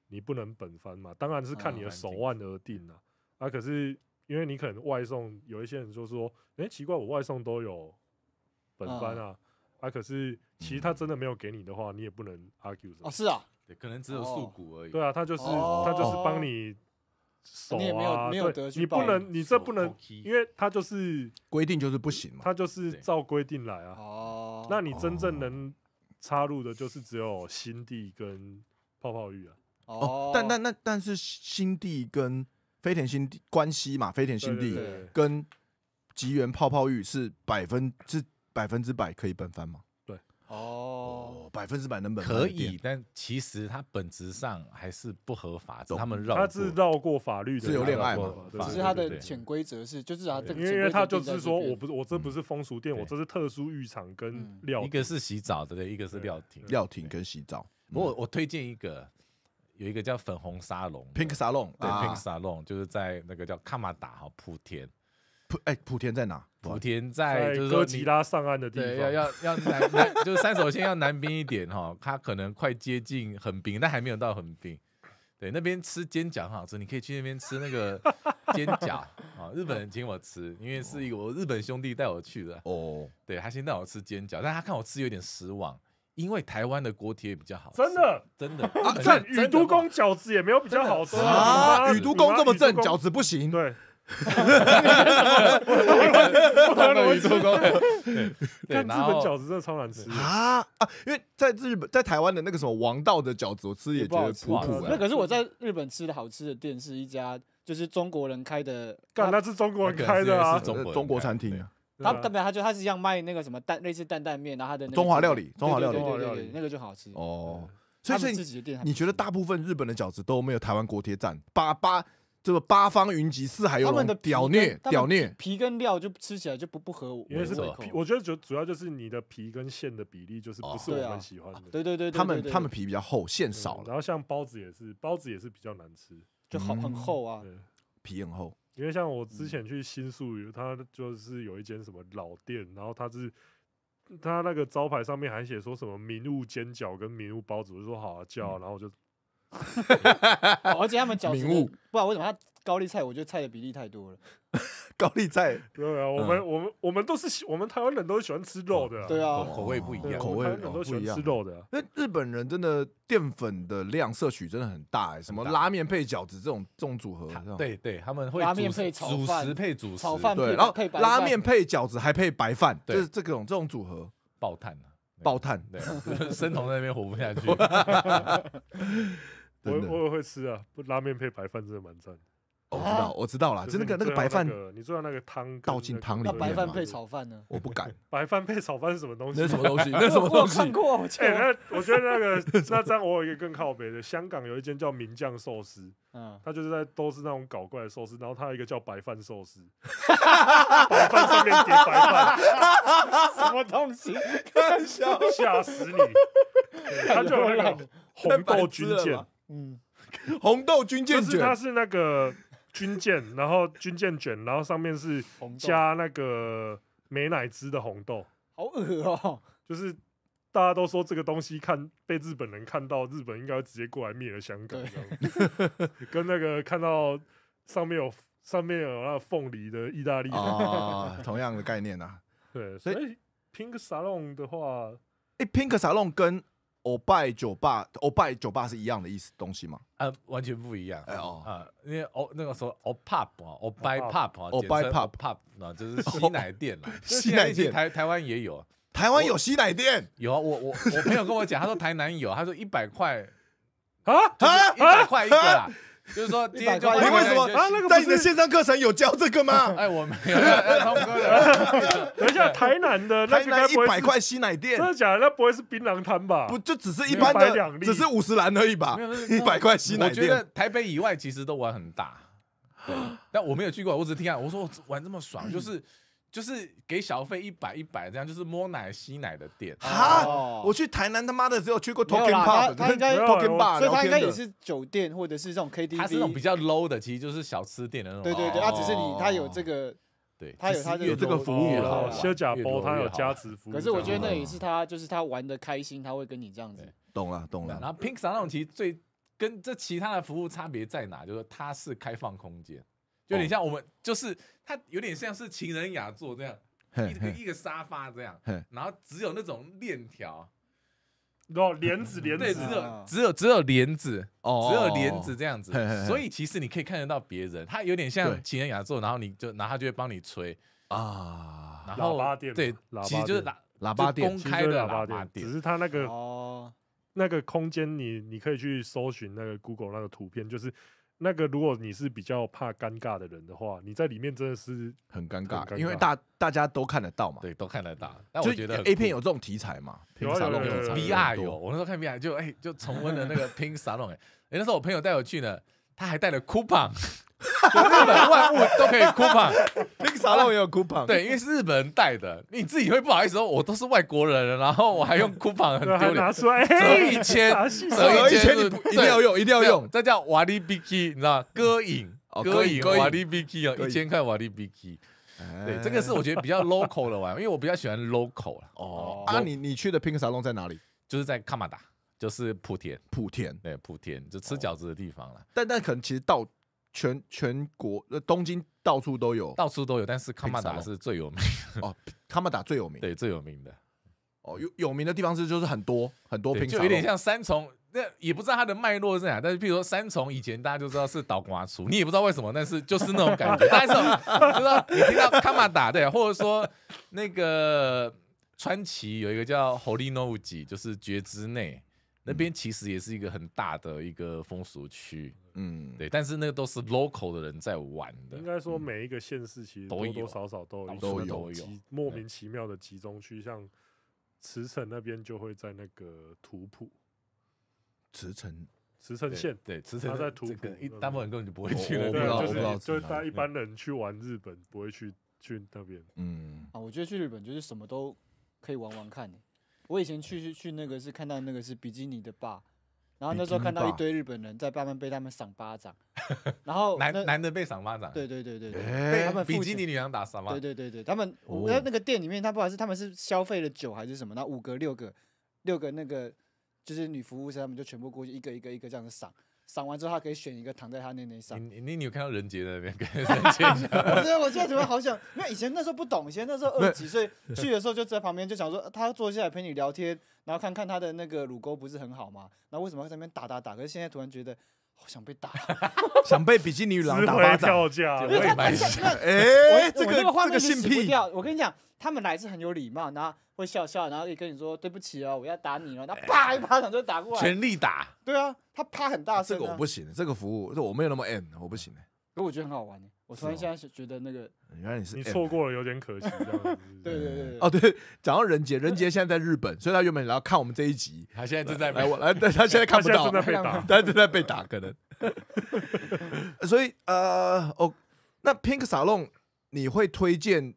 你不能本翻嘛，当然是看你的手腕而定了。啊，可是。因为你可能外送，有一些人就说：“哎，奇怪，我外送都有本番啊，啊，可是其实他真的没有给你的话，你也不能 argue 什么。”哦，是啊，可能只有素骨而已。对啊，他就是他就是帮你手啊，没有有得你不能你这不能，因为他就是规定就是不行嘛，他就是照规定来啊。哦，那你真正能插入的就是只有新地跟泡泡浴啊。哦，但但那但是新地跟飞田新地关西嘛，飞田新地跟吉原泡泡浴是百分之百分之百可以本番吗？对，哦，百分之百能本可以，但其实它本质上还是不合法，他们绕，他绕过法律的自由恋爱嘛，只是它的潜规则是，就是啊，因为因为他就是说，我不是我这不是风俗店，我这是特殊浴场跟料，一个是洗澡的，一个是料亭，料亭跟洗澡。不过我推荐一个。有一个叫粉红沙龙 （Pink Salon），对，Pink Salon，就是在那个叫卡马达哈莆田，莆哎莆田在哪？莆田在就是说吉拉上岸的地方，要要要南，就是三手线要南边一点哈，它可能快接近横滨，但还没有到横滨。对，那边吃煎饺很好吃，你可以去那边吃那个 煎饺啊。日本人请我吃，因为是一个我日本兄弟带我去的哦。对他先带我吃煎饺，但他看我吃有点失望。因为台湾的锅贴比较好，真的真的啊！在宇都宫饺子也没有比较好吃啊！宇都宫这么正饺子不行，对，哈哈哈哈哈！高日本饺子真的超难吃啊啊！因为在日本，在台湾的那个什么王道的饺子，我吃也觉得普普。那可是我在日本吃的好吃的店是一家，就是中国人开的，啊，那是中国人开的啊，中国餐厅。他代表他就他是像卖那个什么蛋类似担担面，然后他的中华料理，中华料理，对对对，那个就好吃。哦，所以所以自己的店，你觉得大部分日本的饺子都没有台湾国铁站八八这个八方云集四海。他们的屌虐屌虐，皮跟料就吃起来就不不合。我因为是，我觉得主主要就是你的皮跟馅的比例就是不是我们喜欢的。对对对，他们他们皮比较厚，馅少了。然后像包子也是，包子也是比较难吃，就很很厚啊，皮很厚。因为像我之前去新宿，他就是有一间什么老店，然后他是他那个招牌上面还写说什么民物煎饺跟民物包子，我就说好啊叫，然后我就。而且他们饺子，不知道为什么他高丽菜？我觉得菜的比例太多了。高丽菜，对啊，我们我们我们都是我们台湾人都喜欢吃肉的。对啊，口味不一样，口味都不一样。那日本人真的淀粉的量摄取真的很大哎，什么拉面配饺子这种这种组合，对对，他们会主食配主食，然后拉面配饺子还配白饭，就是这种这种组合，爆碳爆碳，对，生酮在那边活不下去。我我也会吃啊，不拉面配白饭真的蛮赞。我知道我知道了，就那个那个白饭，你把那个汤倒进汤里，那白饭配炒饭呢？我不敢，白饭配炒饭是什么东西？那什么东西？那什么东西？我看过，我那我觉得那个 那这样我有一个更靠北的，香港有一间叫名将寿司，嗯，他就是在都是那种搞怪的寿司，然后他有一个叫白饭寿司，白饭上面叠白饭，什么东西？开玩笑，吓死你！他就有个红豆军舰。嗯，红豆军舰卷是它是那个军舰，然后军舰卷，然后上面是加那个美乃滋的红豆，好恶哦！就是大家都说这个东西看被日本人看到，日本应该直接过来灭了香港，跟那个看到上面有上面有那个凤梨的意大利啊，同样的概念呐。对，所以 Pink Salon 的话，诶，Pink Salon 跟欧派酒吧、欧派酒吧是一样的意思东西吗？呃，完全不一样。呃，因为欧那个时候欧派啊、欧派、派、欧派、派、派，那就是洗奶店了。洗奶店，台台湾也有，台湾有洗奶店，有。啊，我我我朋友跟我讲，他说台南有，他说一百块啊，就是一百块一个啦。就是说，一百你为什么啊？那个是在你的线上课程有教这个吗？哎，我没有。唱 等一下，台南的，那应该一百块西奶店，真的假的？那不会是槟榔摊吧？不，就只是一般的，只是五十兰而已吧？一百块西奶店，我觉得台北以外其实都玩很大，但我没有去过，我只听啊。我说我玩这么爽，就是。就是给小费一百一百这样，就是摸奶吸奶的店啊！我去台南他妈的只有去过 t a l k i n g bar，他应该 Talking Bar，所以他应该也是酒店或者是这种 K T V。他是那种比较 low 的，其实就是小吃店的那种。对对对，他只是你，他有这个，对，他有他有这个服务，修假包，他有加持服务。可是我觉得那也是他，就是他玩的开心，他会跟你这样子。懂了，懂了。然后 Pink's 那种其实最跟这其他的服务差别在哪？就是它是开放空间。就有点像我们，就是它有点像是情人雅座这样，一个一个沙发这样，然后只有那种链条，然后帘子帘子，对，只有只有只有帘子，只有帘子这样子。所以其实你可以看得到别人，它有点像情人雅座，然后你就然后就会帮你吹啊，然后对，其实就是喇叭店公开的喇叭店，只是他那个哦那个空间，你你可以去搜寻那个 Google 那个图片，就是。那个，如果你是比较怕尴尬的人的话，你在里面真的是很尴尬，因为大大家都看得到嘛。对，都看得到。但我觉得 A 片有这种题材嘛，Pin Salon 有。VR 有，我那时候看 VR 就哎，就重温了那个 Pin Salon。哎，那时候我朋友带我去呢，他还带了 coupon。日本万物都可以 coupon，拼沙龙也有 coupon，对，因为是日本人带的，你自己会不好意思说，我都是外国人，然后我还用 coupon 很丢脸。拿出来，一千，折一千，一定要用，一定要用，这叫瓦利比基，你知道吗？歌影，歌影，瓦利比基哦，一千块瓦利比基。对，这个是我觉得比较 local 的玩，因为我比较喜欢 local 了。哦，啊，你你去的 p i n 拼沙龙在哪里？就是在卡马达，就是莆田，莆田，对，莆田，就吃饺子的地方了。但但可能其实到。全全国呃东京到处都有，到处都有，但是卡马达是最有名的哦，卡马达最有名，对最有名的哦，有有名的地方是就是很多很多，就有点像三重，那也不知道它的脉络是哪，但是比如说三重以前大家就知道是岛瓜熟，你也不知道为什么，但是就是那种感觉，大家知道你听到卡玛达对，或者说那个川崎有一个叫 Holy Noji，就是觉知内那边其实也是一个很大的一个风俗区。嗯，对，但是那个都是 local 的人在玩的。应该说，每一个县市其实多多少少都有有种有莫名其妙的集中区，像慈城那边就会在那个图谱。慈城，慈城县，对，慈他在图一大部分人根本就不会去了，对，就是就是大一般人去玩日本不会去去那边。嗯，啊，我觉得去日本就是什么都可以玩玩看。我以前去去去那个是看到那个是比基尼的坝。然后那时候看到一堆日本人，在慢慢被他们赏巴掌，然后男男的被赏巴掌，对对对对对，被他们比基尼女郎打赏嘛，对对对对，他们在那个店里面，他不管是他们是消费了酒还是什么，那五个六个六个那个就是女服务生，他们就全部过去一个一个一个这样子赏。赏完之后，他可以选一个躺在他那那上。你你有看到人杰在那边？对，我现在怎么好想？因为以前那时候不懂，以前那时候二十几岁去的时候就在旁边，就想说他坐下来陪你聊天，然后看看他的那个乳沟不是很好嘛？然后为什么在那边打打打？可是现在突然觉得。想被打，想被比基尼女郎打巴掌，我也来一下。哎，这个这个性癖，我跟你讲，他们来是很有礼貌，然后会笑笑，然后也跟你说对不起哦，我要打你了，后啪一巴掌就打过来，全力打。对啊，他啪很大声。这个我不行，这个服务我没有那么 N，我不行不可我觉得很好玩我突然现在是觉得那个，原来你是你错过了有点可惜，对对对，哦对，讲到仁杰，仁杰现在在日本，所以他原本来看我们这一集，他现在正在来我来，但他现在看不到，正在被打，他正在被打，可能。所以呃，哦，那 Pink Salon 你会推荐？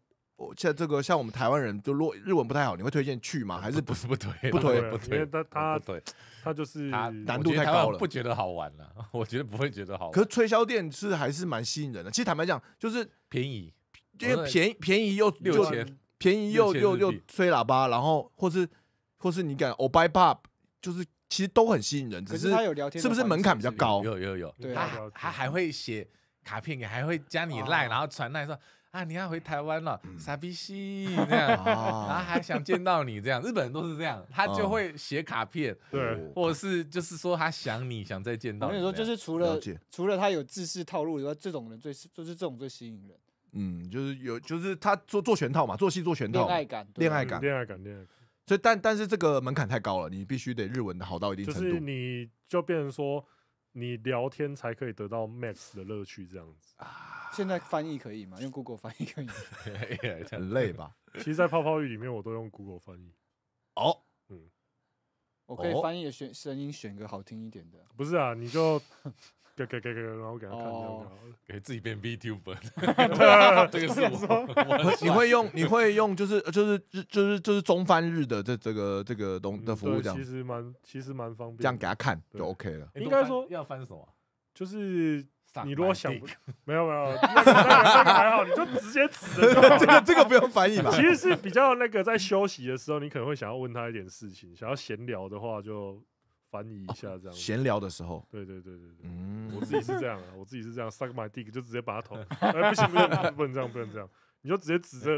像这个像我们台湾人就日文不太好，你会推荐去吗？还是不是不推？不推不推，他他推。他就是他难度太高了，不觉得好玩了。我觉得不会觉得好玩。可是吹箫店是还是蛮吸引人的。其实坦白讲，就是便宜，因为便宜便宜又六千，便宜又又又吹喇叭，然后或是或是你敢，我拜怕，就是其实都很吸引人，只是他有聊天，是不是门槛比较高？有有有，他还还会写卡片，给，还会加你赖，然后传赖说。啊，你要回台湾了，傻逼西这样，然 后还想见到你这样，日本人都是这样，他就会写卡片，对，或者是就是说他想你想再见到。我跟你说，就是除了除了他有自式套路，以外，这种人最就是这种最吸引人。嗯，就是有就是他做做全套嘛，做戏做全套。恋爱感，恋爱感，恋爱感，恋爱感。所以，但但是这个门槛太高了，你必须得日文的好到一定程度。就是你就变成说。你聊天才可以得到 max 的乐趣，这样子啊？现在翻译可以吗？用 Google 翻译可以，很累吧？其实，在泡泡浴里面，我都用 Google 翻译。哦，嗯，我可以翻译选声音，选个好听一点的。不是啊，你就。给给给给，然后给他看，给自己变 VTuber。这个是我，你会用，你会用，就是就是就是就是中翻日的这这个这个东的服务这样，其实蛮其实蛮方便，这样给他看就 OK 了。应该说要翻什么？就是你如果想不，没有没有，还好，你就直接指这个这个不用翻译吧。其实是比较那个在休息的时候，你可能会想要问他一点事情，想要闲聊的话就。翻译一下，这样闲聊的时候，对对对对对，嗯，我自己是这样啊，我自己是这样，suck my dick 就直接把他捅，哎不行不行，不能这样不能这样，你就直接指着，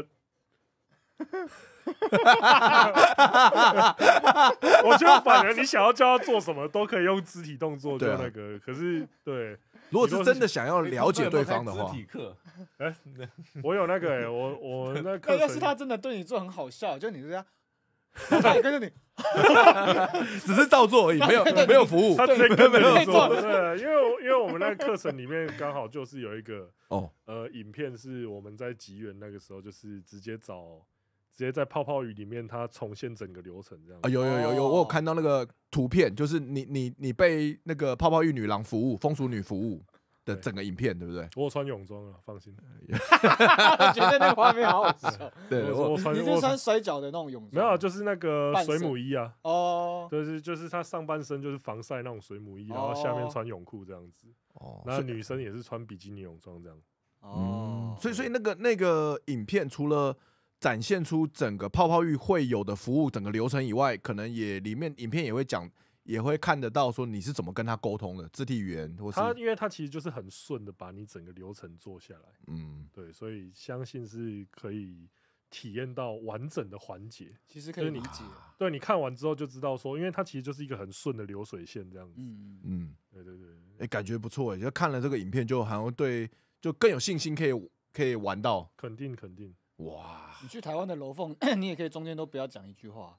我觉得反正你想要教他做什么，都可以用肢体动作做那个，可是对，如果是真的想要了解对方的话，肢体课，哎，我有那个，我我 那，要是他真的对你做很好笑，就你这样。跟着你，只是照做而已，没有没有服务，他直接没有做，对，因为因为我们那个课程里面刚好就是有一个哦，呃，影片是我们在吉原那个时候就是直接找，直接在泡泡雨里面它重现整个流程这样啊，有有有有，我有看到那个图片，就是你你你被那个泡泡浴女郎服务，风俗女服务。的整个影片对不对？我穿泳装了，放心了。觉得那个画面好好笑。对，我穿你是穿摔跤的那种泳装，没有，就是那个水母衣啊。哦，就是就是他上半身就是防晒那种水母衣，然后下面穿泳裤这样子。哦，那女生也是穿比基尼泳装这样。哦，所以所以那个那个影片除了展现出整个泡泡浴会有的服务整个流程以外，可能也里面影片也会讲。也会看得到说你是怎么跟他沟通的，肢体语言或他，因为他其实就是很顺的把你整个流程做下来，嗯，对，所以相信是可以体验到完整的环节，其实可以理解，对，你看完之后就知道说，因为它其实就是一个很顺的流水线这样子，嗯嗯，对对对，哎，感觉不错，就看了这个影片，就好像对，就更有信心，可以可以玩到，肯定肯定，哇，你去台湾的楼凤，你也可以中间都不要讲一句话。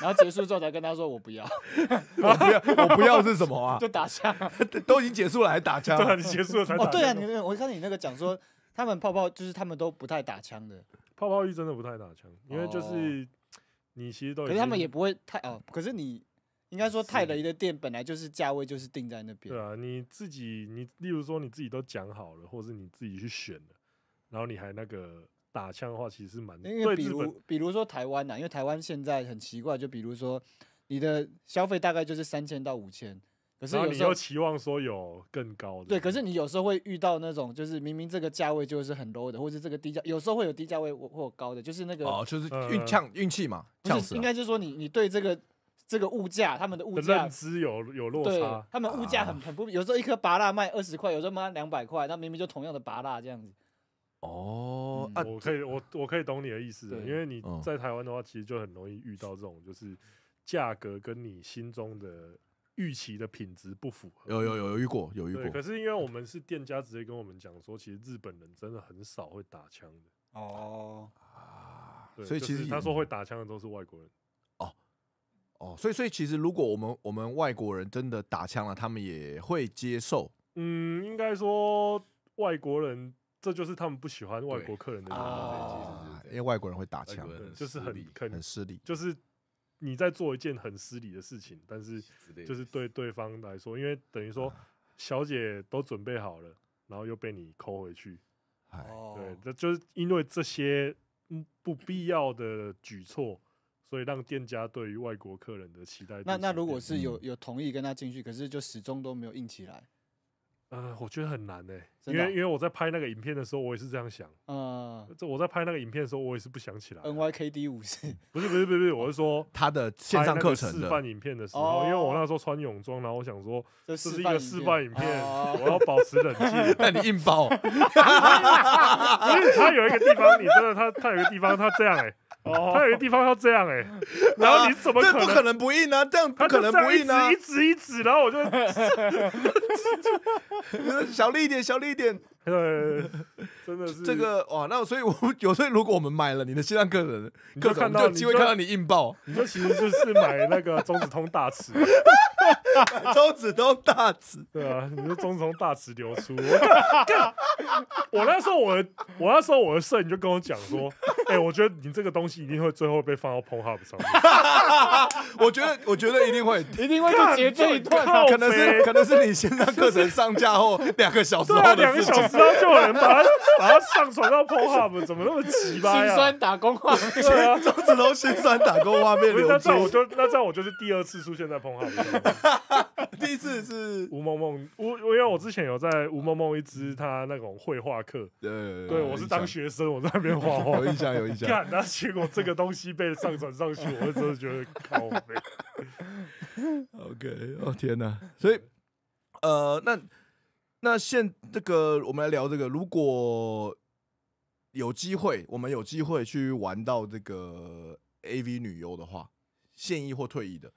然后结束之后才跟他说我不要，我不要，我不要是什么啊？就打枪，都已经结束了还打枪？对啊，你结束了才。哦，对啊，你我看你那个讲说，他们泡泡就是他们都不太打枪的。泡泡浴真的不太打枪，因为就是你其实都。可是他们也不会太哦，可是你应该说泰雷的店本来就是价位就是定在那边。对啊，你自己你例如说你自己都讲好了，或者你自己去选的，然后你还那个。打枪的话，其实是蛮因为比如，比如说台湾呐，因为台湾现在很奇怪，就比如说你的消费大概就是三千到五千，可是有时候期望说有更高的对，可是你有时候会遇到那种就是明明这个价位就是很 low 的，或是这个低价，有时候会有低价位或高的，就是那个哦，就是运呛运气嘛，不是应该就是说你你对这个这个物价他们的物价认知有有落差，他们物价很很不，有时候一颗拔蜡卖二十块，有时候卖两百块，那明明就同样的拔蜡这样子。哦，我可以，我我可以懂你的意思，因为你在台湾的话，其实就很容易遇到这种，就是价格跟你心中的预期的品质不符合。有有有遇过，有遇过。可是因为我们是店家，直接跟我们讲说，其实日本人真的很少会打枪的。哦啊，所以其实他说会打枪的都是外国人。哦哦，所以所以其实如果我们我们外国人真的打枪了，他们也会接受。嗯，应该说外国人。这就是他们不喜欢外国客人的原因，因为外国人会打枪，就是很很失礼。就是你在做一件很失礼的事情，但是 就是对对方来说，因为等于说小姐都准备好了，然后又被你抠回去，对，这就是因为这些不必要的举措，所以让店家对于外国客人的期待。那那如果是有有同意跟他进去，可是就始终都没有硬起来。呃，我觉得很难呢，因为因为我在拍那个影片的时候，我也是这样想，这我在拍那个影片的时候，我也是不想起来。N Y K D 五十，不是不是不是我是说 他的线上课程示范影片的时候，因为我那时候穿泳装，然后我想说这是一个示范影片，我要保持冷静。那你硬包？因为他有一个地方，你真的他他有个地方他这样哎，他有个地方要这样哎，然后你怎么不可能不硬呢？这样他可能不硬呢，一指一指，然后我就小力一点，小力一点。对，真的是这个哇！那所以，我 有时候如果我们买了你的线上课程，课程就机会看到你硬爆。你说其实就是买那个中子通大池，中子通大池。对啊，你说中子通大池流出。我那时候，我我那时候我的社，你就跟我讲说，哎，我觉得你这个东西一定会最后被放到 p o 上面。h u b 上。我觉得，我觉得一定会，一定会就截这一段。可能是，可能是你线上课程上架后两个小时后的事情。知道就有人把他把他上传到 p o r h u b 怎么那么奇葩呀？心酸打工画，周子龙心酸打工画面流出。那这样我就那这样我就是第二次出现在 Pornhub，第一次是吴萌萌，吴因为我之前有在吴萌萌一支他那种绘画课，呃，对我是当学生我在那边画画，有印象有印象。那结果这个东西被上传上去，我真的觉得靠悲。OK，哦天哪！所以呃，那。那现这个我们来聊这个，如果有机会，我们有机会去玩到这个 A V 女优的话，现役或退役的，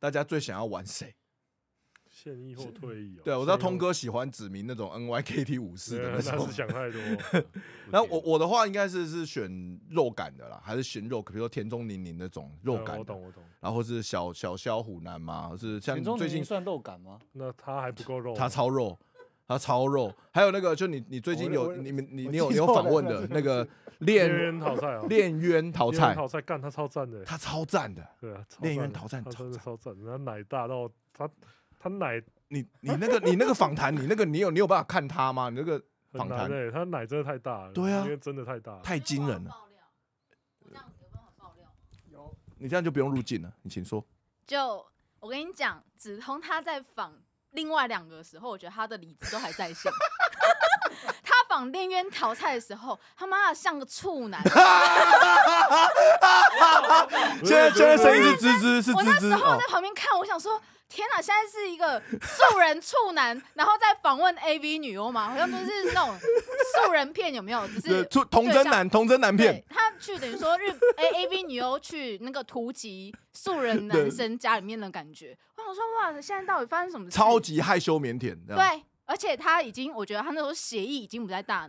大家最想要玩谁？现役或退役啊？对我知道通哥喜欢指明那种 N Y K T 武士的那种。想太多。那我我的话应该是是选肉感的啦，还是选肉，比如说田中宁宁那种肉感。我懂我懂。然后是小小肖虎男嘛，是像最近算肉感吗？那他还不够肉，他超肉。他超肉，还有那个，就你你最近有你们你你有你有访问的那个恋冤逃菜哦，恋冤淘菜干他超赞的，他超赞的，对啊，恋冤淘菜真的超赞，他奶大到他他奶，你你那个你那个访谈，你那个你有你有办法看他吗？你那个访谈，他奶真的太大了，对啊，真的太大，太惊人了。爆料，这样有办有爆料？有，你这样就不用入镜了，你请说。就我跟你讲，梓潼他在访。另外两个时候，我觉得他的理智都还在线。他绑店员淘菜的时候，他妈的像个处男。现在现在谁是芝芝？我那时候在旁边看，我想说。天呐，现在是一个素人处男，然后再访问 A V 女优吗？好像都是那种素人片，有没有？只是童真男，童真男片。他去等于说日 A A V 女优去那个图集素人男生家里面的感觉。我想说，哇，现在到底发生什么事？超级害羞腼腆。对，而且他已经，我觉得他那时候协议已经不在大了。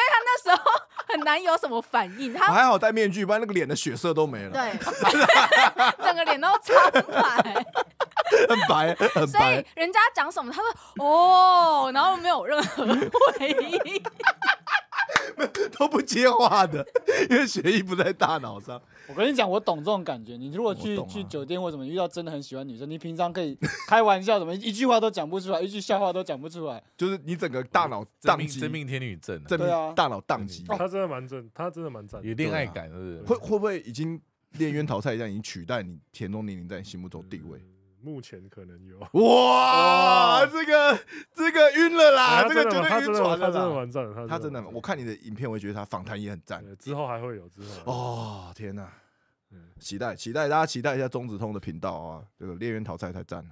因为他那时候很难有什么反应，他还好戴面具，不然那个脸的血色都没了，对，整个脸都苍白，很白很白。所以人家讲什么，他说哦，然后没有任何回应，都不接话的，因为学艺不在大脑上。我跟你讲，我懂这种感觉。你如果去去酒店或什么遇到真的很喜欢女生，你平常可以开玩笑怎么，一句话都讲不出来，一句笑话都讲不出来，就是你整个大脑宕机，真命天女症，真的，大脑宕机。他真的蛮正，他真的蛮正，有恋爱感，是不是？会会不会已经恋冤淘 汰，已经取代你田中丽里在你心目中地位？目前可能有哇，这个这个晕了啦，这个绝对晕船了。他真的，他真的的。他真的，我看你的影片，我也觉得他访谈也很赞。之后还会有之后。哦天哪，期待期待，大家期待一下中子通的频道啊！这个猎人淘汰太赞了。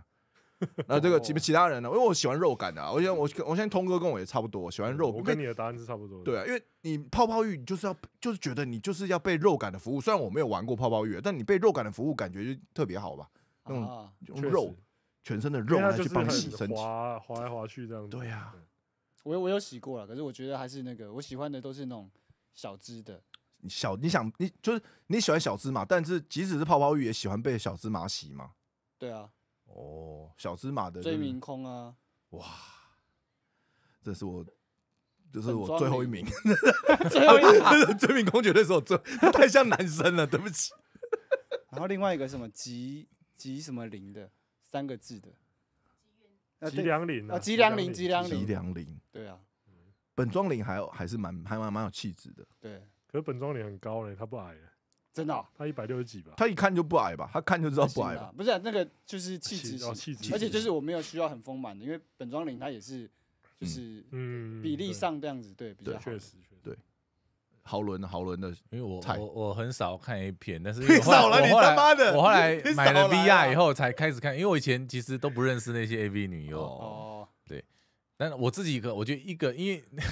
那这个其其他人呢？因为我喜欢肉感的啊，我想我我现在通哥跟我也差不多，喜欢肉感。我跟你的答案是差不多。对，啊，因为你泡泡浴就是要就是觉得你就是要被肉感的服务，虽然我没有玩过泡泡浴，但你被肉感的服务感觉就特别好吧。用肉，全身的肉来去帮洗身体，滑来滑去这样子。对呀，我我有洗过了，可是我觉得还是那个，我喜欢的都是那种小只的。小，你想，你就是你喜欢小芝麻，但是即使是泡泡浴，也喜欢被小芝麻洗吗？对啊。哦，小芝麻的追名空啊！哇，这是我，就是我 最后一名，最后一名追名空绝对是我最，太像男生了，对不起。然后另外一个什么吉？吉什么林的三个字的，吉良林啊，吉良林，吉良林，吉良林，对啊，本庄林还有还是蛮还蛮蛮有气质的，对，可是本庄林很高嘞，他不矮，真的，他一百六十几吧，他一看就不矮吧，他看就知道不矮，吧，不是那个就是气质气质，而且就是我没有需要很丰满的，因为本庄林他也是，就是嗯，比例上这样子对比较确实。豪伦豪伦的，因为我我我很少看 a 片，但是会 少了你他妈的！我后来买了 VR 以后才开始看，因为我以前其实都不认识那些 AV 女优哦。对，但我自己一个，我觉得一个，因为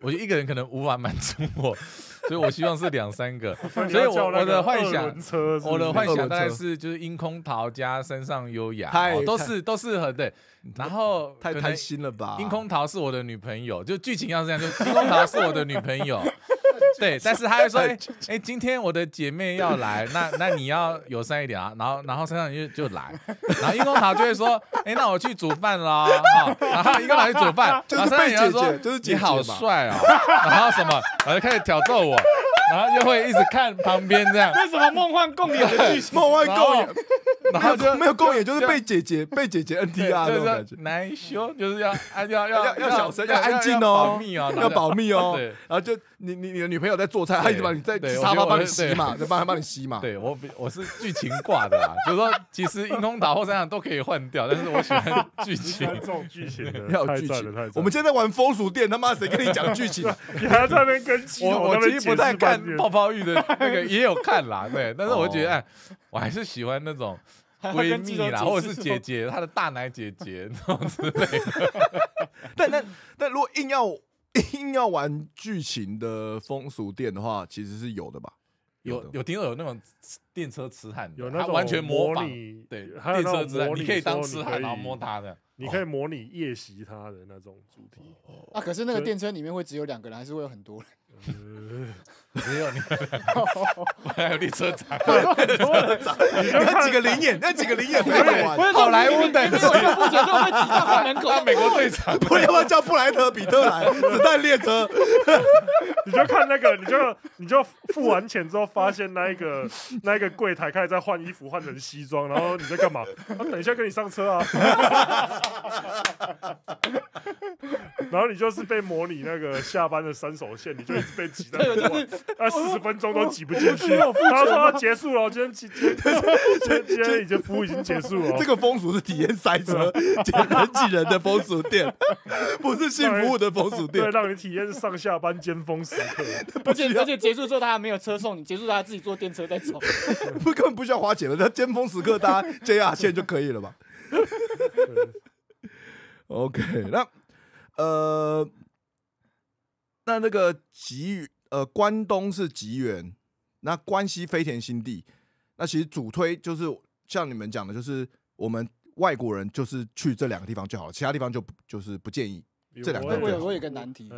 我觉得一个人可能无法满足我，所以我希望是两三个。所以我的幻想，我的幻想大概是就是樱空桃加身上优雅，都是都是很对。然后太贪心了吧？樱空桃是我的女朋友，就剧情要这样，就樱空桃是我的女朋友。对，但是他会说，哎，哎，今天我的姐妹要来，那那你要友善一点啊，然后然后身上就就来，然后一公豪就会说，哎，那我去煮饭啦，然后一个人去煮饭，身上也要说，就是你好帅啊，然后什么，然后开始挑逗我，然后又会一直看旁边这样，为什么梦幻共演的剧，梦幻共演。然后就没有共演，就是被姐姐被姐姐 NDR 那种感觉，害羞就是要要要要要小声要安静哦，要保密哦，要保密哦。然后就你你你的女朋友在做菜，她一直帮你在沙发帮你洗嘛，就帮她帮你洗嘛。对我我是剧情挂的啦，就是说其实樱空岛或山上都可以换掉，但是我喜欢剧情，重剧情 要剧情。我们现在玩风俗店，他妈谁跟你讲剧情？你还要在那边跟？我我其实不太看泡泡浴的那个，也有看啦，对，但是我觉得我还是喜欢那种。闺蜜啦，或者是姐姐，她的大奶姐姐种 之类的。但但但如果硬要硬要玩剧情的风俗店的话，其实是有的吧？有有，听有那种电车痴汉，有那种完全模仿，对，电车痴汉，你可以当痴汉后摸它的，你可以模拟夜袭他的那种主题。啊，可是那个电车里面会只有两个人，还是会有很多人？只有你，还有列车长，列车长，你几个灵眼？那几个灵眼？没有好莱坞的，你是不是不觉得被挤在门口？美国队长，不要不要叫布莱特·彼得来？子弹列车，你就看那个，你就你就付完钱之后，发现那一个那一个柜台开始在换衣服，换成西装，然后你在干嘛？他等一下跟你上车啊。然后你就是被模拟那个下班的三手线，你就一直被挤在。啊！四十分钟都挤不进去，他说要结束了，今天今今今今天已经服务已经结束了。这个风俗是体验塞车，人挤人的风俗店，不是新服务的风俗店，对，让你体验上下班尖峰时刻，而且而且结束之后他还没有车送，你结束他家自己坐电车再走，不根本不需要花钱了。那尖峰时刻搭 JR 线就可以了吧？OK，那呃，那那个给予。呃，关东是吉原，那关西飞田新地，那其实主推就是像你们讲的，就是我们外国人就是去这两个地方就好，其他地方就就是不建议这两个。我我有个难题，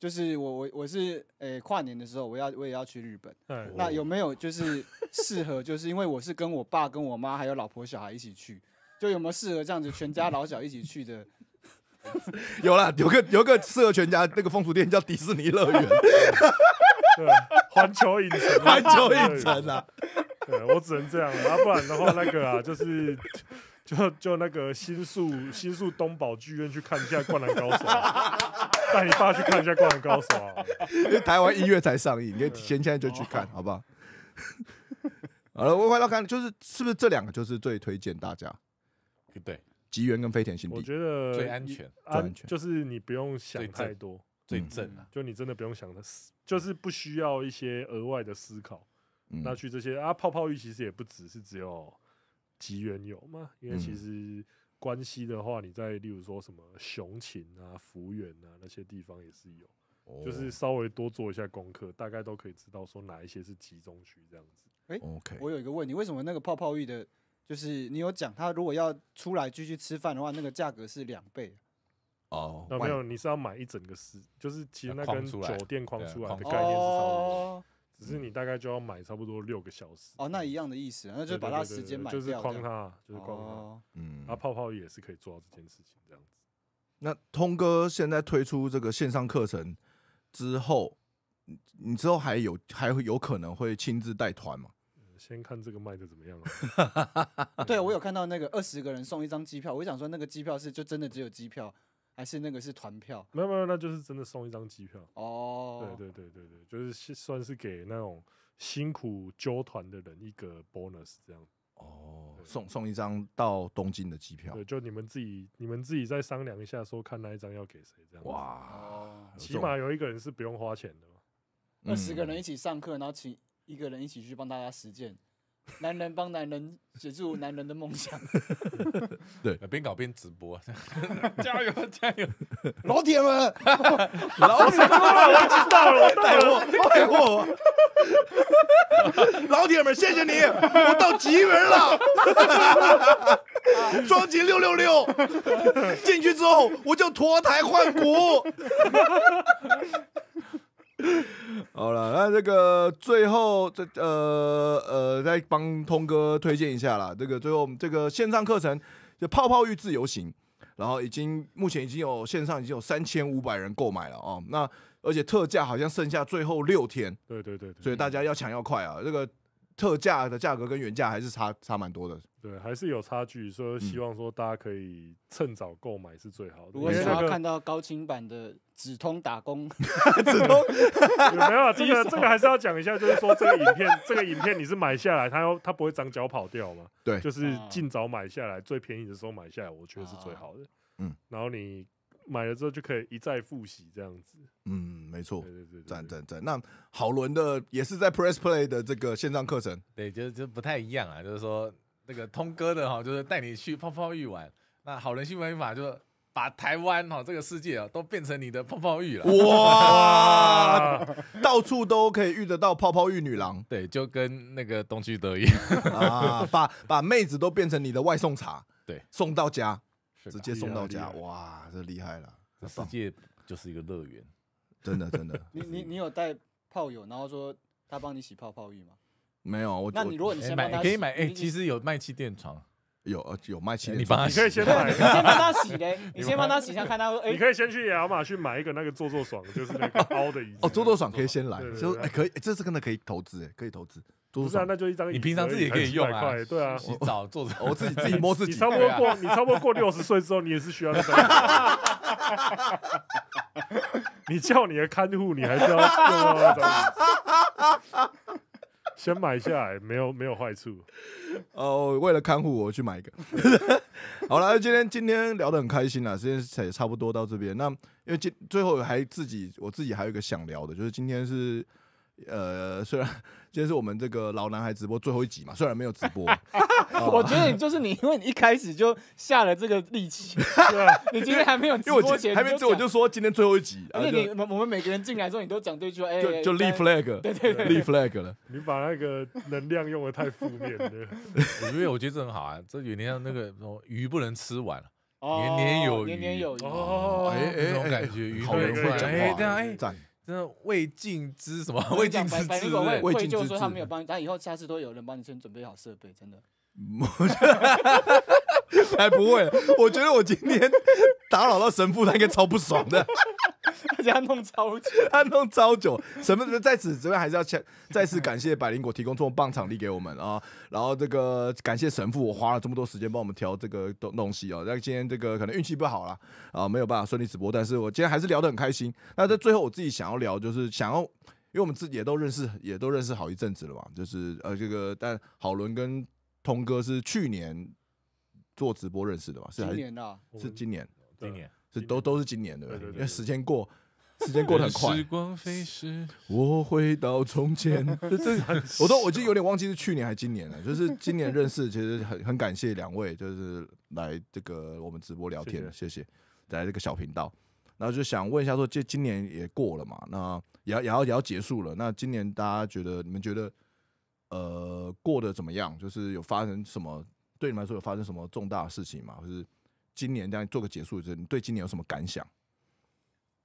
就是我我我是呃跨年的时候，我要我也要去日本，那有没有就是适合？就是因为我是跟我爸跟我妈还有老婆小孩一起去，就有没有适合这样子全家老小一起去的？有啦，有个有个适合全家那个风俗店叫迪士尼乐园。环球影城，环球影城啊！对我只能这样，然不然，然话那个啊，就是就就那个新宿新宿东宝剧院去看一下《灌篮高手》，带你爸去看一下《灌篮高手》，啊，因为台湾音乐才上映，你先现在就去看，好不好 好了，我快到看，就是是不是这两个就是最推荐大家？对，吉原跟飞田新，我觉得最安全，最安全就是你不用想太多。最正了，就你真的不用想的思就是不需要一些额外的思考。那去这些啊，泡泡浴其实也不只是只有吉原有嘛，因为其实关系的话，你在例如说什么熊琴啊、福原啊那些地方也是有，就是稍微多做一下功课，大概都可以知道说哪一些是集中区这样子。哎，OK，我有一个问题，为什么那个泡泡浴的，就是你有讲，它如果要出来继续吃饭的话，那个价格是两倍？哦，那没有，你是要买一整个时，就是其实那跟酒店框出来的概念是差不多，只是你大概就要买差不多六个小时。哦，那一样的意思，那就把它时间买就是框它，就是框它。嗯，那泡泡也是可以做到这件事情这样子。那通哥现在推出这个线上课程之后，你之后还有还会有可能会亲自带团吗？先看这个卖的怎么样了。对，我有看到那个二十个人送一张机票，我想说那个机票是就真的只有机票。还是那个是团票？没有没有，那就是真的送一张机票哦。对对对对对，就是算是给那种辛苦揪团的人一个 bonus 这样哦。送送一张到东京的机票。对，就你们自己你们自己再商量一下，说看那一张要给谁这样哇，起码有一个人是不用花钱的嘛。那十个人一起上课，然后请一个人一起去帮大家实践。男人帮男人，止住男人的梦想。对，边搞边直播，加油加油，老铁们，老铁们，我知道了，带货带货，老铁们，谢谢你，我到级别了，双击六六六，进去之后我就脱胎换骨。好了，那这个最后，这呃呃，再帮通哥推荐一下啦。这个最后这个线上课程就泡泡浴自由行，然后已经目前已经有线上已经有三千五百人购买了哦。那而且特价好像剩下最后六天，对对对，所以大家要抢要快啊，这个。特价的价格跟原价还是差差蛮多的，对，还是有差距。所以希望说大家可以趁早购买是最好的。如果想要看到高清版的《止通打工 》，止通 没有这个 这个还是要讲一下，就是说这个影片这个影片你是买下来，它它不会长脚跑掉嘛？对，就是尽早买下来，最便宜的时候买下来，我觉得是最好的。嗯，然后你。买了之后就可以一再复习这样子，嗯，没错，对对对，赞赞赞。那好伦的也是在 Press Play 的这个线上课程，对，就就不太一样啊，就是说那个通哥的哈，就是带你去泡泡浴玩，那好人新玩法就是把台湾哈这个世界啊都变成你的泡泡浴了，哇，到处都可以遇得到泡泡浴女郎，对，就跟那个东区德一啊，把把妹子都变成你的外送茶，对，送到家。直接送到家，哇，这厉害了！世界就是一个乐园，真的真的。你你你有带炮友，然后说他帮你洗泡泡浴吗？没有，我。那你如果你先买，可以买。哎，其实有卖气垫床，有有卖气垫。你帮他可以先买，先帮他洗嘞。你先帮他洗一下，看他。你可以先去亚马逊去买一个那个坐坐爽，就是那个凹的椅子。哦，坐坐爽可以先来，就可以，这次真的可以投资，哎，可以投资。不是，啊，那就一张。你平常自己也可以用啊。对啊，洗澡、坐，我自己自己摸自己。你差不多过，你差不多过六十岁之后，你也是需要那个。你叫你的看护，你还是要用啊。先买下来，没有没有坏处。哦，为了看护，我去买一个。好了，今天今天聊得很开心啊，今天也差不多到这边。那因为今最后还自己，我自己还有一个想聊的，就是今天是。呃，虽然今天是我们这个老男孩直播最后一集嘛，虽然没有直播，我觉得你就是你，因为你一开始就下了这个力气，你今天还没有因为还没做，我就说今天最后一集。而且你我们每个人进来之后，你都讲这句话，哎，就立 flag，对对对，立 flag 了。你把那个能量用的太负面了，我觉得我觉得这很好啊，这有点像那个鱼不能吃完了，年年有余，年年有余哦，哎哎，这种感觉，鱼好人会讲话，赞。真的未尽之什么？未尽之知，未尽之知。说他没有帮你，但以后下次都有人帮你先准备好设备，真的。还不会，我觉得我今天打扰到神父，他应该超不爽的。他家弄超久，他弄超久。什么？在此这边还是要再再次感谢百灵果提供这么棒场地给我们啊，然后这个感谢神父，我花了这么多时间帮我们挑这个东东西啊。那今天这个可能运气不好了啊，没有办法顺利直播，但是我今天还是聊得很开心。那在最后，我自己想要聊就是想要，因为我们自己也都认识，也都认识好一阵子了嘛。就是呃，这个但郝伦跟通哥是去年做直播认识的嘛，是今年的，是今年，今年。是都都是今年的，因为时间过，时间过得很快。时光飞逝，我回到从前。这我都我已经有点忘记是去年还是今年了。就是今年认识，其实很很感谢两位，就是来这个我们直播聊天，谢谢来这个小频道。然后就想问一下，说这今年也过了嘛？那也要也要也要结束了。那今年大家觉得你们觉得呃过得怎么样？就是有发生什么？对你们来说有发生什么重大的事情吗？或是。今年这样做个结束，你对今年有什么感想？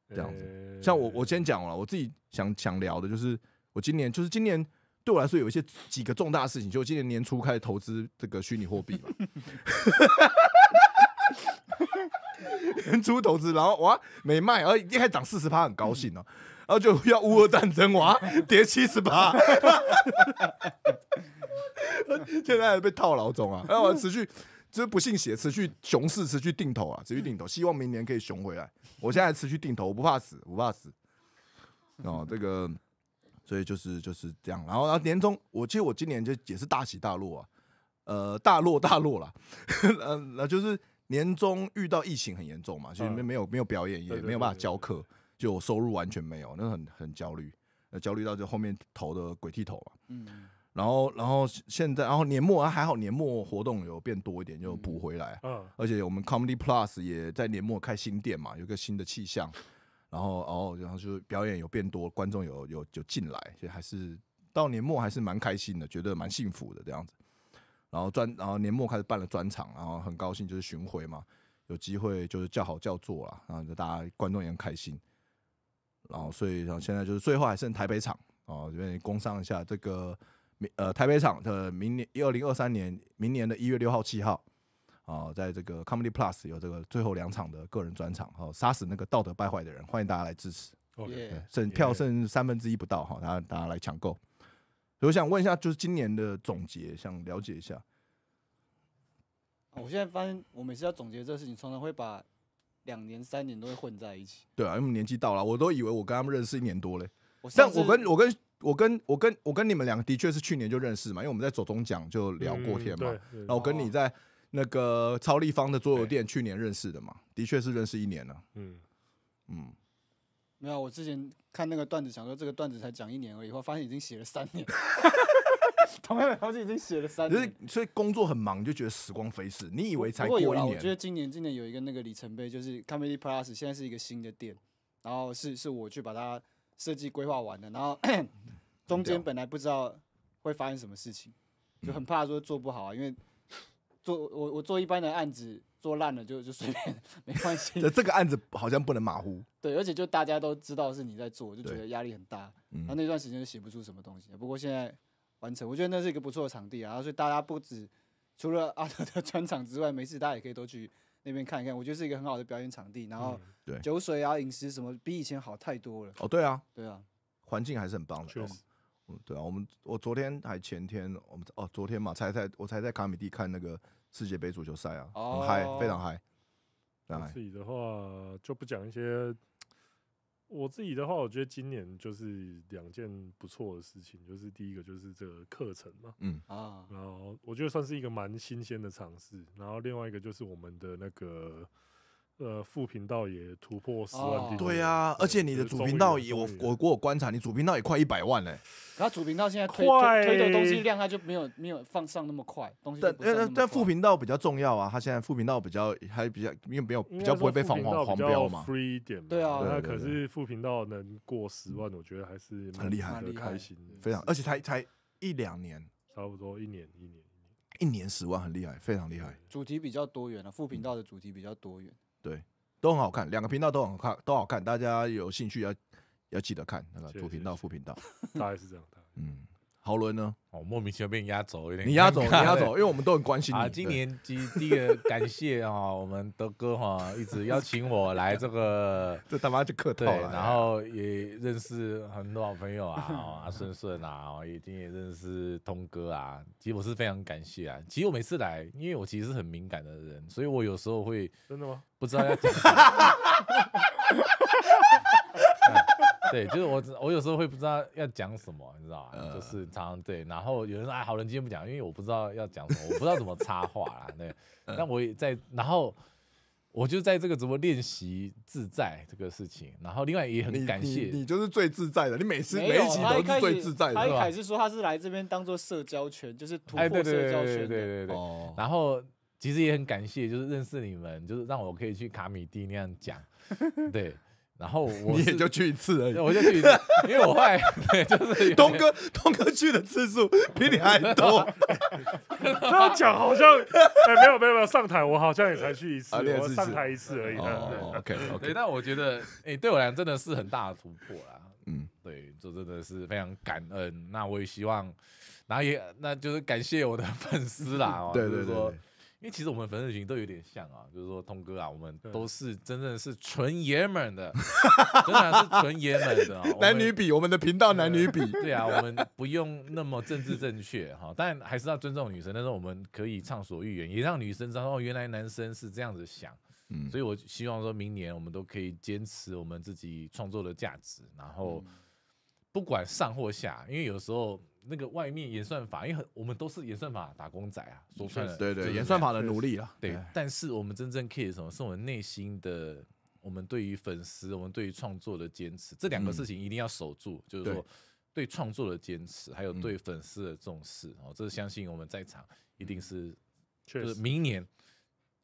这样子，像我，我先讲了，我自己想想聊的，就是我今年，就是今年对我来说有一些几个重大事情，就今年年初开始投资这个虚拟货币嘛，年初投资，然后哇，没卖，然一开始涨四十趴，很高兴哦，然后就要乌俄战争，哇，跌七十趴，现在被套牢中啊，然后我持续。就是不信邪，持续熊市持续定投啊，持续定投，希望明年可以熊回来。我现在持续定投，不怕死，不怕死。哦，这个，所以就是就是这样。然后然后年终，我其实我今年就也是大起大落啊，呃，大落 大落了。呃，那就是年终遇到疫情很严重嘛，所以没有没有表演，也没有办法教课，就收入完全没有，那很很焦虑，呃，焦虑到就后面投的鬼剃头了。嗯。然后，然后现在，然后年末啊，还好年末活动有变多一点，就补回来。嗯，而且我们 Comedy Plus 也在年末开新店嘛，有个新的气象。然后，然后，然后就表演有变多，观众有有就进来，所以还是到年末还是蛮开心的，觉得蛮幸福的这样子。然后专，然后年末开始办了专场，然后很高兴，就是巡回嘛，有机会就是叫好叫座啦，然后就大家观众也很开心。然后，所以，然后现在就是最后还剩台北场啊，这边攻上一下这个。明呃，台北场的明年一二零二三年明年的一月六号七号啊，在这个 Comedy Plus 有这个最后两场的个人专场哈，杀死那个道德败坏的人，欢迎大家来支持。OK，剩票剩三分之一不到哈，大家大家来抢购。我想问一下，就是今年的总结，想了解一下。我现在发现，我每次要总结这事情，常常会把两年、三年都会混在一起。对啊，因为我们年纪到了，我都以为我跟他们认识一年多嘞。但我跟我跟我跟我跟我跟你们两个的确是去年就认识嘛，因为我们在走中奖就聊过天嘛，然后我跟你在那个超立方的桌游店去年认识的嘛，的确是认识一年了。嗯嗯，没有，我之前看那个段子，想说这个段子才讲一年而已，后发现已经写了三年，同样东西已经写了三年，所以工作很忙就觉得时光飞逝。你以为才过一年？我觉得今年今年有一个那个里程碑，就是 c o m e d y Plus 现在是一个新的店，然后是是我去把它。设计规划完了，然后 中间本来不知道会发生什么事情，就很怕说做不好啊，因为做我我做一般的案子做烂了就就随便没关系。这个案子好像不能马虎。对，而且就大家都知道是你在做，就觉得压力很大。然那那段时间就写不出什么东西，不过现在完成，我觉得那是一个不错的场地啊。然后所以大家不止除了阿德的专场之外，没事大家也可以都去。那边看一看，我觉得是一个很好的表演场地。然后，对酒水啊、饮食什么，比以前好太多了。哦，对啊，对啊，环境还是很棒的。确实，嗯，对啊，我们我昨天还前天，我们哦，昨天嘛，才在我才在卡米蒂看那个世界杯足球赛啊，很嗨，非常嗨。自己的话就不讲一些。我自己的话，我觉得今年就是两件不错的事情，就是第一个就是这个课程嘛，嗯啊，然后我觉得算是一个蛮新鲜的尝试，然后另外一个就是我们的那个。呃，副频道也突破十万了。对啊，而且你的主频道也我我观察，你主频道也快一百万嘞。后主频道现在推推的东西量，它就没有没有放上那么快东西。但但副频道比较重要啊，它现在副频道比较还比较因为没有比较不会被防黄黄标嘛。free 一点。对啊。那可是副频道能过十万，我觉得还是很厉害，开心。非常，而且才才一两年，差不多一年一年一年十万，很厉害，非常厉害。主题比较多元了，副频道的主题比较多元。对，都很好看，两个频道都很好看，都好看，大家有兴趣要要记得看，那个主频道、副频道，大概是这样的，嗯。豪伦呢？哦，莫名其妙被你压走，有点。你压走，你压走，因为我们都很关心啊。今年第第一个感谢啊，我们的哥哈一直邀请我来这个，这他妈就客套了。然后也认识很多好朋友啊，顺顺啊，已经也认识东哥啊。其实我是非常感谢啊。其实我每次来，因为我其实是很敏感的人，所以我有时候会真的吗？不知道要讲。对，就是我，我有时候会不知道要讲什么，你知道吗？就是常常对，然后有人说：“哎，好人今天不讲，因为我不知道要讲什么，我不知道怎么插话了。”对，那我也在，然后我就在这个直播练习自在这个事情。然后另外也很感谢，你就是最自在的，你每次每一集都是最自在的，他一开说他是来这边当做社交圈，就是突破社交圈的，对对对。然后其实也很感谢，就是认识你们，就是让我可以去卡米蒂那样讲，对。然后 你也就去一次而已，我就去一次，因为我爱，就是东哥，东哥去的次数比你还多。他讲好像，哎，没有没有没有上台，我好像也才去一次，我上台一次而已。哦，OK OK，那我觉得，哎，对我来讲真的是很大的突破啦。嗯，对，这真的是非常感恩。那我也希望，然后也那就是感谢我的粉丝啦。对对对。因为其实我们粉丝群都有点像啊，就是说通哥啊，我们都是真正是纯爷们的，真的是纯爷们的啊，男女比我们的频道男女比，对啊，我们不用那么政治正确哈，但还是要尊重女生，但是我们可以畅所欲言，也让女生知道哦，原来男生是这样子想，嗯，所以我希望说明年我们都可以坚持我们自己创作的价值，然后不管上或下，因为有时候。那个外面演算法，因为很我们都是演算法打工仔啊，说穿了对对演算法的努力啊。对。但是我们真正 c a r e 什么，是我们内心的，我们对于粉丝，我们对于创作的坚持，这两个事情一定要守住。就是说，对创作的坚持，还有对粉丝的重视哦，这是相信我们在场一定是，就是明年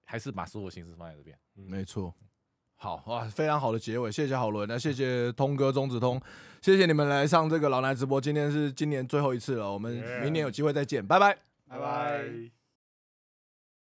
还是把所有心思放在这边，没错。好哇，非常好的结尾，谢谢郝伦，那谢谢通哥钟子通，谢谢你们来上这个老男直播，今天是今年最后一次了，我们明年有机会再见，拜拜，拜拜。